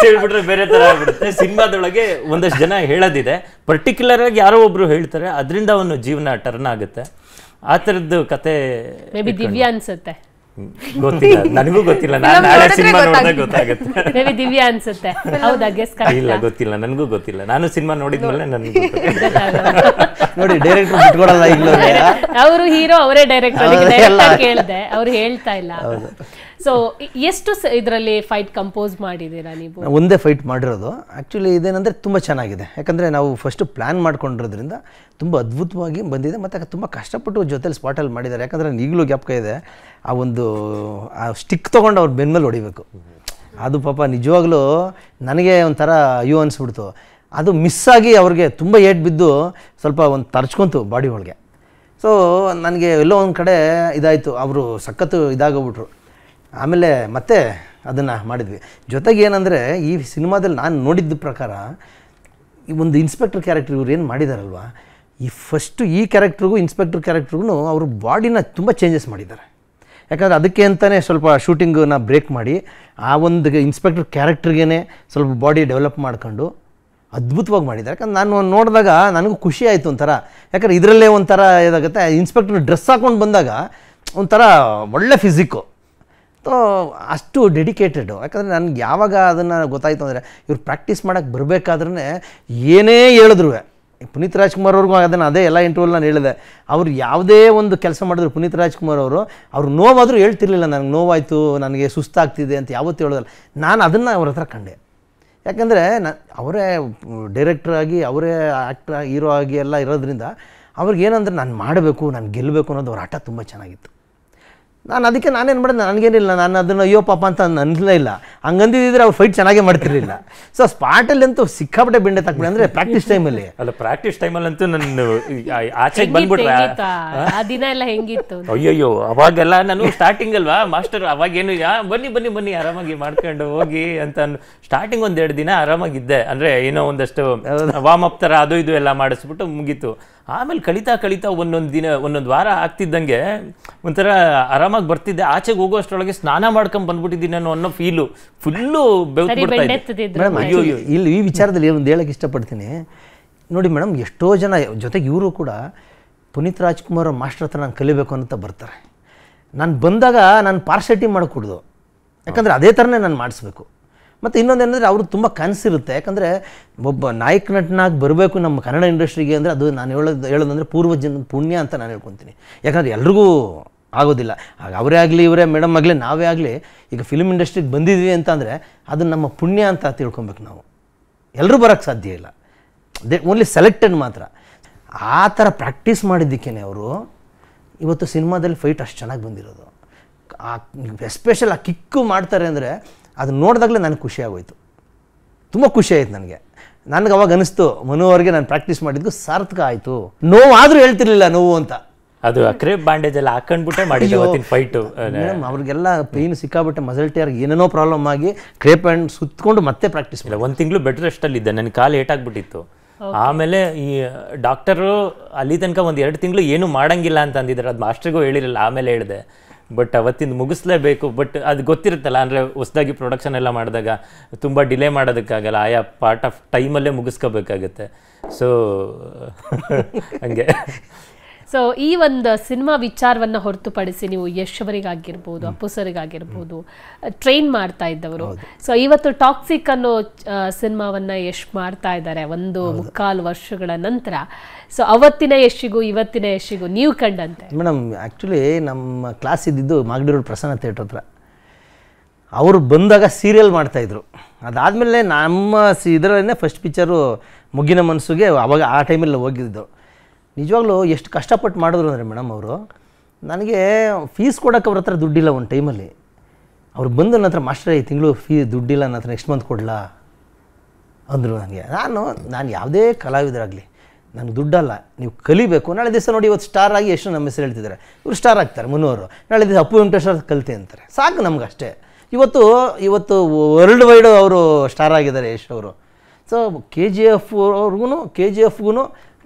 ಹೇಳ್ಬಿಟ್ರೆ ಬೇರೆ ತರ ಆಗ್ಬಿಡುತ್ತೆ ಸಿನಿಮಾದೊಳಗೆ ಒಂದಷ್ಟು ಜನ ಹೇಳೋದಿದೆ ಪರ್ಟಿಕ್ಯುಲರ್ ಆಗಿ ಯಾರೋ ಒಬ್ರು ಹೇಳ್ತಾರೆ ಅದರಿಂದ ಅವನು ಜೀವನ ಟರ್ನ್ ಆಗುತ್ತೆ ಆ ಥರದ್ದು ಕತೆ ದಿವ್ಯಾ ಅನ್ಸುತ್ತೆ ಗೊತ್ತಿಲ್ಲ ನನಗೂ ಗೊತ್ತಿಲ್ಲ ನಾನು ನಾಳೆ ಸಿನಿಮಾ ನೋಡಿದಾಗ ಗೊತ್ತಾಗುತ್ತೆ ಮೇಬಿ ದಿವ್ಯಾ ಅನ್ಸುತ್ತೆ ಹೌದಾ ಗೆಸ್ ಕರೆಕ್ಟ್ ಇಲ್ಲ ಗೊತ್ತಿಲ್ಲ ನನಗೂ ಗೊತ್ತಿಲ್ಲ ನಾನು ಸಿನಿಮಾ ನೋಡಿದ್ಮೇಲೆ ನನಗೆ ನೋಡಿ ಡೈರೆಕ್ಟರ್ ಬಿಟ್ಕೊಡಲ್ಲ ಇಲ್ಲ ಅವರು ಹೀರೋ ಅವರೇ ಡೈರೆಕ್ಟರ್ ಕೇಳಿದೆ ಅವ್ರು ಹೇಳ್ತಾ ಇಲ್ಲ ಸೊ ಎಷ್ಟು ಇದರಲ್ಲಿ ಫೈಟ್ ಕಂಪೋಸ್ ಮಾಡಿದ್ದೀರಾ ನೀವು ಒಂದೇ ಫೈಟ್ ಮಾಡಿರೋದು ಆ್ಯಕ್ಚುಲಿ ಇದೇನಂದರೆ ತುಂಬ ಚೆನ್ನಾಗಿದೆ ಯಾಕಂದರೆ ನಾವು ಫಸ್ಟು ಪ್ಲ್ಯಾನ್ ಮಾಡ್ಕೊಂಡಿರೋದ್ರಿಂದ ತುಂಬ ಅದ್ಭುತವಾಗಿ ಬಂದಿದೆ ಮತ್ತು ತುಂಬ ಕಷ್ಟಪಟ್ಟು ಜೊತೆಲಿ ಸ್ಪಾಟಲ್ಲಿ ಮಾಡಿದ್ದಾರೆ ಯಾಕಂದರೆ ಈಗಲೂ ಗ್ಯಾಪ್ಕ ಇದೆ ಆ ಒಂದು ಆ ಸ್ಟಿಕ್ ತೊಗೊಂಡು ಅವ್ರ ಬೆನ್ಮೇಲೆ ಹೊಡಿಬೇಕು ಅದು ಪಾಪ ನಿಜವಾಗ್ಲೂ ನನಗೆ ಒಂಥರ ಅಯ್ಯೋ ಅನಿಸ್ಬಿಡ್ತು ಅದು ಮಿಸ್ ಆಗಿ ಅವ್ರಿಗೆ ತುಂಬ ಏಟ್ ಬಿದ್ದು ಸ್ವಲ್ಪ ಒಂದು ತರ್ಚ್ಕೊಂತು ಬಾಡಿ ಒಳಗೆ ಸೊ ನನಗೆ ಎಲ್ಲೋ ಒಂದು ಕಡೆ ಇದಾಯಿತು ಅವರು ಸಖತ್ತು ಇದಾಗೋಗ್ಬಿಟ್ರು ಆಮೇಲೆ ಮತ್ತೆ ಅದನ್ನು ಮಾಡಿದ್ವಿ ಜೊತೆಗೆ ಏನಂದರೆ ಈ ಸಿನಿಮಾದಲ್ಲಿ ನಾನು ನೋಡಿದ್ದ ಪ್ರಕಾರ ಈ ಒಂದು ಇನ್ಸ್ಪೆಕ್ಟರ್ ಕ್ಯಾರೆಕ್ಟರ್ ಇವ್ರು ಏನು ಮಾಡಿದಾರಲ್ವ ಈ ಫಸ್ಟು ಈ ಕ್ಯಾರೆಕ್ಟ್ರಿಗೂ ಇನ್ಸ್ಪೆಕ್ಟರ್ ಕ್ಯಾರೆಕ್ಟ್ರಿಗೂ ಅವರು ಬಾಡಿನ ತುಂಬ ಚೇಂಜಸ್ ಮಾಡಿದ್ದಾರೆ ಯಾಕಂದರೆ ಅದಕ್ಕೆ ಅಂತಲೇ ಸ್ವಲ್ಪ ಶೂಟಿಂಗನ್ನ ಬ್ರೇಕ್ ಮಾಡಿ ಆ ಒಂದು ಇನ್ಸ್ಪೆಕ್ಟರ್ ಕ್ಯಾರೆಕ್ಟ್ರಿಗೇ ಸ್ವಲ್ಪ ಬಾಡಿ ಡೆವಲಪ್ ಮಾಡ್ಕೊಂಡು ಅದ್ಭುತವಾಗಿ ಮಾಡಿದ್ದಾರೆ ಯಾಕಂದ್ರೆ ನಾನು ನೋಡಿದಾಗ ನನಗೂ ಖುಷಿ ಆಯಿತು ಒಂಥರ ಯಾಕಂದರೆ ಇದರಲ್ಲೇ ಒಂಥರ ಇದಾಗುತ್ತೆ ಇನ್ಸ್ಪೆಕ್ಟರ್ ಡ್ರೆಸ್ ಹಾಕ್ಕೊಂಡು ಬಂದಾಗ ಒಂಥರ ಒಳ್ಳೆ ಫಿಸಿಕ್ಕು ಸೊ ಅಷ್ಟು ಡೆಡಿಕೇಟೆಡು ಯಾಕಂದರೆ ನನಗೆ ಯಾವಾಗ ಅದನ್ನು ಗೊತ್ತಾಯಿತು ಅಂದರೆ ಇವ್ರು ಪ್ರಾಕ್ಟೀಸ್ ಮಾಡೋಕ್ಕೆ ಬರಬೇಕಾದ್ರೆ ಏನೇ ಹೇಳಿದ್ರು ಪುನೀತ್ ರಾಜ್ಕುಮಾರ್ ಅವ್ರಿಗೂ ಅದನ್ನು ಅದೇ ಎಲ್ಲ ಇಂಟರ್ವ್ಯೂಲ್ ನಾನು ಹೇಳಿದೆ ಅವ್ರು ಯಾವುದೇ ಒಂದು ಕೆಲಸ ಮಾಡಿದ್ರು ಪುನೀತ್ ರಾಜ್ಕುಮಾರ್ ಅವರು ಅವ್ರು ನೋವಾದರೂ ಹೇಳ್ತಿರ್ಲಿಲ್ಲ ನನಗೆ ನೋವಾಯಿತು ನನಗೆ ಸುಸ್ತಾಗ್ತಿದೆ ಅಂತ ಯಾವತ್ತೂ ಹೇಳೋದಲ್ಲ ನಾನು ಅದನ್ನು ಅವ್ರ ಹತ್ರ ಕಂಡೆ ಯಾಕಂದರೆ ನ ಅವರೇ ಆಗಿ ಅವರೇ ಆ್ಯಕ್ಟ್ರ್ ಹೀರೋ ಆಗಿ ಎಲ್ಲ ಇರೋದ್ರಿಂದ ಅವ್ರಿಗೇನಂದ್ರೆ ನಾನು ಮಾಡಬೇಕು ನಾನು ಗೆಲ್ಲಬೇಕು ಅನ್ನೋದು ಅವ್ರ ಆಟ ತುಂಬ ಚೆನ್ನಾಗಿತ್ತು ನಾನು ಅದಕ್ಕೆ ನಾನೇನು ಮಾಡಿದೆ ನನಗೇನಿಲ್ಲ ನಾನು ಅದನ್ನು ಅಯ್ಯೋ ಪಾಪ ಅಂತ ಅನ್ಸಲೇ ಇಲ್ಲ ಹಂಗಂದಿದ್ರೆ ಅವ್ರು ಫೈಟ್ ಚೆನ್ನಾಗೇ ಮಾಡ್ತಿರಲಿಲ್ಲ ಸೊ ಸ್ಪಾಟಲ್ಲಿ ಅಂತೂ ಸಿಕ್ಕಾಪಟ್ಟೆ ಬಿಂಡೆ ತಕ್ಬಿಡಿ ಅಂದರೆ ಪ್ರಾಕ್ಟೀಸ್ ಟೈಮಲ್ಲಿ ಅಲ್ಲ ಪ್ರಾಕ್ಟೀಸ್ ಟೈಮಲ್ಲಿ ಅಂತೂ ನಾನು ಆಚೆಗೆ ಬಂದ್ಬಿಟ್ರೆ ಆ ದಿನ ಎಲ್ಲ ಹೆಂಗಿತ್ತು ಅಯ್ಯಯ್ಯೋ ಅವಾಗೆಲ್ಲ ನಾನು ಸ್ಟಾರ್ಟಿಂಗ್ ಅಲ್ವಾ ಮಾಸ್ಟರ್ ಅವಾಗೇನು ಬನ್ನಿ ಬನ್ನಿ ಬನ್ನಿ ಆರಾಮಾಗಿ ಮಾಡ್ಕೊಂಡು ಹೋಗಿ ಅಂತ ಸ್ಟಾರ್ಟಿಂಗ್ ಒಂದೆರಡು ದಿನ ಆರಾಮಾಗಿದ್ದೆ ಅಂದರೆ ಏನೋ ಒಂದಷ್ಟು ವಾಮ್ ಅಪ್ ಥರ ಅದು ಇದು ಎಲ್ಲ ಮಾಡಿಸ್ಬಿಟ್ಟು ಮುಗೀತು ಆಮೇಲೆ ಕಳೀತಾ ಕಳೀತಾ ಒಂದೊಂದು ದಿನ ಒಂದೊಂದು ವಾರ ಆಗ್ತಿದ್ದಂಗೆ ಒಂಥರ ಆರಾಮ ಆರಾಮಾಗಿ ಬರ್ತಿದ್ದೆ ಆಚೆಗೆ ಹೋಗೋ ಸ್ನಾನ ಮಾಡ್ಕೊಂಡು ಬಂದ್ಬಿಟ್ಟಿದ್ದೀನಿ ನಾನು ಅನ್ನೋ ಫೀಲು ಫುಲ್ಲು ಇಲ್ಲಿ ಈ ವಿಚಾರದಲ್ಲಿ ಏನೊಂದು ಹೇಳಕ್ಕೆ ಇಷ್ಟಪಡ್ತೀನಿ ನೋಡಿ ಮೇಡಮ್ ಎಷ್ಟೋ ಜನ ಜೊತೆಗೆ ಇವರು ಕೂಡ ಪುನೀತ್ ರಾಜ್ಕುಮಾರ್ ಮಾಸ್ಟರ್ ಹತ್ರ ನಾನು ಕಲಿಬೇಕು ಅಂತ ಬರ್ತಾರೆ ನಾನು ಬಂದಾಗ ನಾನು ಪಾರ್ಸೆಟಿ ಮಾಡಿಕೊಡ್ದು ಯಾಕಂದರೆ ಅದೇ ಥರನೇ ನಾನು ಮಾಡಿಸ್ಬೇಕು ಮತ್ತು ಇನ್ನೊಂದೇನಂದ್ರೆ ಅವರು ತುಂಬ ಕನಸಿರುತ್ತೆ ಯಾಕಂದರೆ ಒಬ್ಬ ನಾಯಕ ನಟನಾಗಿ ಬರಬೇಕು ನಮ್ಮ ಕನ್ನಡ ಇಂಡಸ್ಟ್ರಿಗೆ ಅಂದರೆ ಅದು ನಾನು ಹೇಳೋದು ಹೇಳೋದಂದರೆ ಪೂರ್ವಜನ ಪುಣ್ಯ ಅಂತ ನಾನು ಹೇಳ್ಕೊತೀನಿ ಯಾಕಂದರೆ ಎಲ್ರಿಗೂ ಆಗೋದಿಲ್ಲ ಅವರೇ ಆಗಲಿ ಇವರೇ ಮೇಡಮ್ ಆಗಲಿ ನಾವೇ ಆಗಲಿ ಈಗ ಫಿಲ್ಮ್ ಇಂಡಸ್ಟ್ರಿಗೆ ಬಂದಿದ್ವಿ ಅಂತಂದರೆ ಅದು ನಮ್ಮ ಪುಣ್ಯ ಅಂತ ತಿಳ್ಕೊಬೇಕು ನಾವು ಎಲ್ಲರೂ ಬರೋಕ್ಕೆ ಸಾಧ್ಯ ಇಲ್ಲ ದೇ ಓನ್ಲಿ ಸೆಲೆಕ್ಟೆಡ್ ಮಾತ್ರ ಆ ಥರ ಪ್ರಾಕ್ಟೀಸ್ ಮಾಡಿದ್ದಕ್ಕೇ ಅವರು ಇವತ್ತು ಸಿನಿಮಾದಲ್ಲಿ ಫೈಟ್ ಅಷ್ಟು ಚೆನ್ನಾಗಿ ಬಂದಿರೋದು ಆ ಎಸ್ಪೆಷಲ್ ಆ ಕಿಕ್ಕು ಮಾಡ್ತಾರೆ ಅಂದರೆ ಅದು ನೋಡಿದಾಗಲೇ ನನಗೆ ಖುಷಿಯಾಗೋಯ್ತು ತುಂಬ ಖುಷಿ ಆಯಿತು ನನಗೆ ನನಗೆ ಅವಾಗ ಅನ್ನಿಸ್ತು ಮನು ನಾನು ಪ್ರಾಕ್ಟೀಸ್ ಮಾಡಿದ್ದು ಸಾರ್ಥಕ ಆಯಿತು ಆದರೂ ಹೇಳ್ತಿರ್ಲಿಲ್ಲ ನೋವು ಅಂತ ಅದು ಕ್ರೇಪ್ ಬ್ಯಾಂಡೇಜ್ ಎಲ್ಲ ಹಾಕೊಂಡ್ಬಿಟ್ಟೆ ಮಾಡಿದ್ದು ಅವತ್ತಿನ ಫೈಟು ಅವ್ರಿಗೆಲ್ಲ ಪೇನ್ ಸಿಕ್ಕಾಬಿಟ್ಟೆ ಮಸಲ್ ಟಿಯರ್ ಏನೇನೋ ಪ್ರಾಬ್ಲಮ್ ಆಗಿ ಕ್ರೇಪ್ ಬ್ಯಾಂಡ್ ಸುತ್ತಕೊಂಡು ಮತ್ತೆ ಪ್ರಾಕ್ಟೀಸ್ ಮಾಡಿಲ್ಲ ಒಂದು ತಿಂಗಳು ಬೆಡ್ ರೆಸ್ಟಲ್ಲಿ ಇದ್ದೆ ನನ್ನ ಕಾಲು ಆಗ್ಬಿಟ್ಟಿತ್ತು ಆಮೇಲೆ ಈ ಡಾಕ್ಟರು ಅಲ್ಲಿ ತನಕ ಒಂದು ಎರಡು ತಿಂಗಳು ಏನು ಮಾಡಂಗಿಲ್ಲ ಅಂತ ಅಂದಿದ್ದಾರೆ ಅದು ಮಾಸ್ಟ್ರಿಗೂ ಹೇಳಿರಲಿಲ್ಲ ಆಮೇಲೆ ಹೇಳಿದೆ ಬಟ್ ಅವತ್ತಿಂದ ಮುಗಿಸ್ಲೇಬೇಕು ಬಟ್ ಅದು ಗೊತ್ತಿರುತ್ತಲ್ಲ ಅಂದರೆ ಹೊಸದಾಗಿ ಪ್ರೊಡಕ್ಷನ್ ಎಲ್ಲ ಮಾಡಿದಾಗ ತುಂಬ ಡಿಲೇ ಮಾಡೋದಕ್ಕಾಗಲ್ಲ ಆಯಾ ಪಾರ್ಟ್ ಆಫ್ ಟೈಮಲ್ಲೇ ಮುಗಿಸ್ಕೋಬೇಕಾಗತ್ತೆ ಸೊ ಹಂಗೆ ಸೊ ಈ ಒಂದು ಸಿನಿಮಾ ವಿಚಾರವನ್ನು ಹೊರತುಪಡಿಸಿ ನೀವು ಯಶ್ ಅಪ್ಪುಸರಿಗಾಗಿರ್ಬೋದು ಟ್ರೈನ್ ಮಾಡ್ತಾ ಇದ್ದವರು ಸೊ ಇವತ್ತು ಟಾಕ್ಸಿಕ್ ಅನ್ನೋ ಸಿನಿಮಾವನ್ನ ಯಶ್ ಮಾಡ್ತಾ ಇದ್ದಾರೆ ಒಂದು ಮುಕ್ಕಾಲು ವರ್ಷಗಳ ನಂತರ ಸೊ ಅವತ್ತಿನ ಯಶಿಗೂ ಇವತ್ತಿನ ಯಶಿಗೂ ನೀವು ಕಂಡಂತೆ ಮೇಡಮ್ ಆ್ಯಕ್ಚುಲಿ ನಮ್ಮ ಕ್ಲಾಸ್ ಇದ್ದಿದ್ದು ಮಾಗಡಿರೋಡ್ ಪ್ರಸನ್ನ ಥಿಯೇಟ್ರ್ ಹತ್ರ ಅವರು ಬಂದಾಗ ಸೀರಿಯಲ್ ಮಾಡ್ತಾಯಿದ್ರು ಅದಾದಮೇಲೆ ನಮ್ಮ ಸಿ ಇದರಲ್ಲೇ ಫಸ್ಟ್ ಪಿಕ್ಚರು ಮುಗಿನ ಮನಸ್ಸಿಗೆ ಅವಾಗ ಆ ಟೈಮಲ್ಲಿ ಹೋಗಿದ್ದು ನಿಜವಾಗ್ಲೂ ಎಷ್ಟು ಕಷ್ಟಪಟ್ಟು ಮಾಡಿದ್ರು ಅಂದರೆ ಮೇಡಮ್ ಅವರು ನನಗೆ ಫೀಸ್ ಕೊಡೋಕೆ ಅವ್ರ ಹತ್ರ ದುಡ್ಡಿಲ್ಲ ಒಂದು ಟೈಮಲ್ಲಿ ಅವ್ರು ಬಂದು ನನ್ನ ಮಾಸ್ಟರ್ ಈ ತಿಂಗಳು ಫೀ ದುಡ್ಡಿಲ್ಲ ನನ್ನ ಹತ್ರ ನೆಕ್ಸ್ಟ್ ಮಂತ್ ಕೊಡಲಾ ಅಂದರು ನನಗೆ ನಾನು ನಾನು ಯಾವುದೇ ಕಲಾವಿದರಾಗಲಿ ನನಗೆ ದುಡ್ಡಲ್ಲ ನೀವು ಕಲಿಬೇಕು ನಾಳೆ ದಿವಸ ನೋಡಿ ಇವತ್ತು ಸ್ಟಾರ್ ಆಗಿ ಎಷ್ಟು ನಮ್ಮ ಹೆಸರು ಹೇಳ್ತಿದ್ದಾರೆ ಇವರು ಸ್ಟಾರ್ ಆಗ್ತಾರೆ ಮುನ್ನೂರು ನಾಳೆ ದಿವಸ ಅಪ್ಪು ವೆಂಕಟೇಶ್ವರ ಕಲಿತೆ ಅಂತಾರೆ ಸಾಕು ನಮ್ಗೆ ಅಷ್ಟೇ ಇವತ್ತು ಇವತ್ತು ವರ್ಲ್ಡ್ ವೈಡ್ ಅವರು ಸ್ಟಾರ್ ಆಗಿದ್ದಾರೆ ಯಶ್ ಅವರು ಸೊ ಕೆ ಜಿ ಎಫ್ ಅವ್ರಿಗೂ ಕೆ ಜಿ ಎಫ್ಗೂ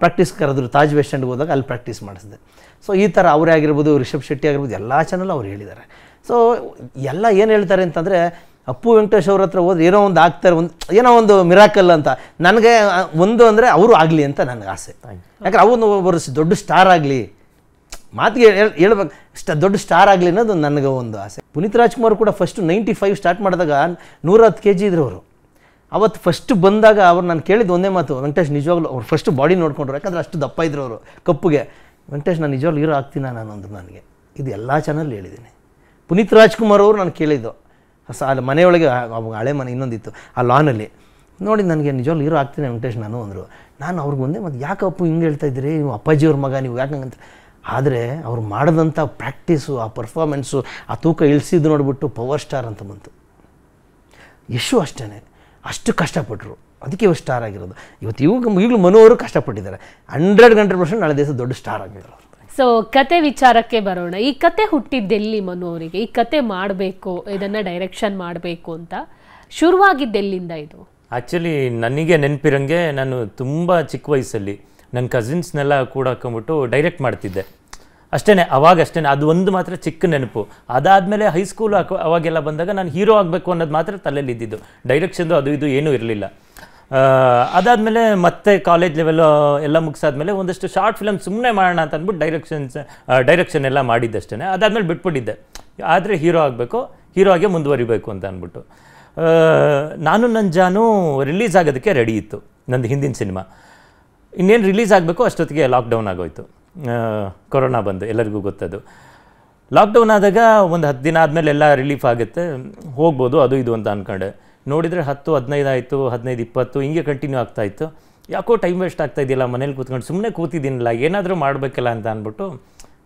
ಪ್ರಾಕ್ಟೀಸ್ ಕರೆದ್ರು ತಾಜ್ ವೆಸ್ಟ್ ಹೋದಾಗ ಅಲ್ಲಿ ಪ್ರಾಕ್ಟೀಸ್ ಮಾಡಿಸಿದೆ ಸೊ ಈ ಥರ ಅವರೇ ಆಗಿರ್ಬೋದು ರಿಷಬ್ ಶೆಟ್ಟಿ ಆಗಿರ್ಬೋದು ಎಲ್ಲ ಚಾನಲ್ ಅವ್ರು ಹೇಳಿದ್ದಾರೆ ಸೊ ಎಲ್ಲ ಏನು ಹೇಳ್ತಾರೆ ಅಂತಂದರೆ ಅಪ್ಪು ವೆಂಕಟೇಶ್ ಅವ್ರ ಹತ್ರ ಹೋದ್ರೆ ಏನೋ ಒಂದು ಆಗ್ತಾರೆ ಒಂದು ಏನೋ ಒಂದು ಮಿರಾಕಲ್ ಅಂತ ನನಗೆ ಒಂದು ಅಂದರೆ ಅವರು ಆಗಲಿ ಅಂತ ನನಗೆ ಆಸೆ ಯಾಕಂದ್ರೆ ಅವನು ಒಬ್ಬರು ದೊಡ್ಡ ಸ್ಟಾರ್ ಆಗಲಿ ಮಾತಿಗೆ ಹೇಳ್ಬೇಕು ಸ್ಟ ದೊಡ್ಡ ಸ್ಟಾರ್ ಆಗಲಿ ಅನ್ನೋದು ನನಗೆ ಒಂದು ಆಸೆ ಪುನೀತ್ ರಾಜ್ಕುಮಾರ್ ಕೂಡ ಫಸ್ಟ್ ನೈಂಟಿ ಫೈವ್ ಸ್ಟಾರ್ಟ್ ಮಾಡಿದಾಗ ನೂರ ಹತ್ತು ಕೆ ಜಿ ಅವರು ಅವತ್ತು ಫಸ್ಟ್ ಬಂದಾಗ ಅವ್ರು ನಾನು ಕೇಳಿದ್ದು ಒಂದೇ ಮಾತು ವೆಂಕಟೇಶ್ ನಿಜವಾಗ್ಲೂ ಅವ್ರು ಫಸ್ಟ್ ಬಾಡಿ ನೋಡ್ಕೊಂಡ್ರು ಯಾಕಂದ್ರೆ ಅಷ್ಟು ದಪ್ಪ ಇದ್ರು ಅವರು ಕಪ್ಪುಗೆ ವೆಂಕಟೇಶ್ ನಾನು ನಿಜವಾಗ್ಲೂ ಹೀರೋ ಆಗ್ತೀನ ನಾನು ಅಂದರು ನನಗೆ ಇದು ಎಲ್ಲ ಚಾನಲ್ ಹೇಳಿದ್ದೀನಿ ಪುನೀತ್ ರಾಜ್ಕುಮಾರ್ ಅವರು ನಾನು ಕೇಳಿದ್ದು ಸ ಅಲ್ಲಿ ಮನೆಯೊಳಗೆ ಅವಾಗ ಹಳೆ ಮನೆ ಇನ್ನೊಂದಿತ್ತು ಆ ಲಾನಲ್ಲಿ ನೋಡಿ ನನಗೆ ನಿಜವಾಗ್ಲೂ ಹೀರೋ ಆಗ್ತೀನಿ ವೆಂಕಟೇಶ್ ನಾನು ಅಂದರು ನಾನು ಅವ್ರಿಗೆ ಒಂದೇ ಮತ್ತು ಯಾಕೆ ಅಪ್ಪು ಹಿಂಗೆ ಹೇಳ್ತಾ ಇದ್ದೀರಿ ನೀವು ಅಪ್ಪಾಜಿಯವ್ರ ಮಗ ನೀವು ಯಾಕೆ ಅಂತ ಆದರೆ ಅವ್ರು ಮಾಡಿದಂಥ ಪ್ರಾಕ್ಟೀಸು ಆ ಪರ್ಫಾರ್ಮೆನ್ಸು ಆ ತೂಕ ಇಳಿಸಿದ್ದು ನೋಡಿಬಿಟ್ಟು ಪವರ್ ಸ್ಟಾರ್ ಅಂತ ಬಂತು ಯಶು ಅಷ್ಟೇ ಅಷ್ಟು ಕಷ್ಟಪಟ್ಟರು ಅದಕ್ಕೆ ಇವರು ಸ್ಟಾರ್ ಆಗಿರೋದು ಇವತ್ತು ಇವಾಗ ಈಗಲೂ ಮನೋರು ಕಷ್ಟಪಟ್ಟಿದ್ದಾರೆ ಹಂಡ್ರೆಡ್ ಹಂಡ್ರೆಡ್ ಪರ್ಸೆಂಟ್ ನಾಳೆ ದಿವಸ ದೊಡ್ಡ ಸ್ಟಾರ್ ಆಗಿದ್ದಾರೆ ಸೊ ಕತೆ ವಿಚಾರಕ್ಕೆ ಬರೋಣ ಈ ಕತೆ ಹುಟ್ಟಿದ್ದೆಲ್ಲಿ ಮನು ಅವರಿಗೆ ಈ ಕತೆ ಮಾಡಬೇಕು ಇದನ್ನು ಡೈರೆಕ್ಷನ್ ಮಾಡಬೇಕು ಅಂತ ಶುರುವಾಗಿದ್ದೆಲ್ಲಿಂದ ಇದು ಆ್ಯಕ್ಚುಲಿ ನನಗೆ ನೆನಪಿರಂಗೆ ನಾನು ತುಂಬ ಚಿಕ್ಕ ವಯಸ್ಸಲ್ಲಿ ನನ್ನ ಕಸಿನ್ಸ್ನೆಲ್ಲ ಕೂಡ ಹಾಕೊಂಡ್ಬಿಟ್ಟು ಡೈರೆಕ್ಟ್ ಮಾಡ್ತಿದ್ದೆ ಅಷ್ಟೇ ಅವಾಗ ಅಷ್ಟೇ ಅದು ಒಂದು ಮಾತ್ರ ಚಿಕ್ಕ ನೆನಪು ಅದಾದಮೇಲೆ ಹೈಸ್ಕೂಲ್ ಅವಾಗೆಲ್ಲ ಬಂದಾಗ ನಾನು ಹೀರೋ ಆಗಬೇಕು ಅನ್ನೋದು ಮಾತ್ರ ತಲೆಯಲ್ಲಿ ಇದ್ದಿದ್ದು ಡೈರೆಕ್ಷನ್ದು ಅದು ಇದು ಏನೂ ಇರಲಿಲ್ಲ ಅದಾದಮೇಲೆ ಮತ್ತೆ ಕಾಲೇಜ್ ಲೆವೆಲ್ಲು ಎಲ್ಲ ಮುಗಿಸಾದ್ಮೇಲೆ ಒಂದಷ್ಟು ಶಾರ್ಟ್ ಫಿಲಮ್ ಸುಮ್ಮನೆ ಮಾಡೋಣ ಅಂತ ಅಂದ್ಬಿಟ್ಟು ಡೈರೆಕ್ಷನ್ಸ್ ಡೈರೆಕ್ಷನ್ ಎಲ್ಲ ಮಾಡಿದ್ದಷ್ಟೇ ಅದಾದಮೇಲೆ ಬಿಟ್ಬಿಟ್ಟಿದ್ದೆ ಆದರೆ ಹೀರೋ ಆಗಬೇಕು ಹೀರೋ ಆಗೇ ಮುಂದುವರಿಬೇಕು ಅಂತ ಅಂದ್ಬಿಟ್ಟು ನಾನು ನನ್ನ ಜಾನು ರಿಲೀಸ್ ಆಗೋದಕ್ಕೆ ರೆಡಿ ಇತ್ತು ನಂದು ಹಿಂದಿನ ಸಿನಿಮಾ ಇನ್ನೇನು ರಿಲೀಸ್ ಆಗಬೇಕು ಅಷ್ಟೊತ್ತಿಗೆ ಲಾಕ್ಡೌನ್ ಆಗೋಯ್ತು ಕೊರೋನಾ ಬಂದು ಎಲ್ಲರಿಗೂ ಗೊತ್ತದು ಲಾಕ್ಡೌನ್ ಆದಾಗ ಒಂದು ಹತ್ತು ದಿನ ಆದಮೇಲೆ ಎಲ್ಲ ರಿಲೀಫ್ ಆಗುತ್ತೆ ಹೋಗ್ಬೋದು ಅದು ಇದು ಅಂತ ಅಂದ್ಕೊಂಡೆ ನೋಡಿದರೆ ಹತ್ತು ಹದಿನೈದು ಆಯಿತು ಹದಿನೈದು ಇಪ್ಪತ್ತು ಹಿಂಗೆ ಕಂಟಿನ್ಯೂ ಆಗ್ತಾಯಿತ್ತು ಯಾಕೋ ಟೈಮ್ ವೇಸ್ಟ್ ಆಗ್ತಾ ಇದೆಯಲ್ಲ ಮನೇಲಿ ಕೂತ್ಕೊಂಡು ಸುಮ್ಮನೆ ಕೂತಿದ್ದೀನಿಲ್ಲ ಏನಾದರೂ ಮಾಡಬೇಕಲ್ಲ ಅಂತ ಅಂದ್ಬಿಟ್ಟು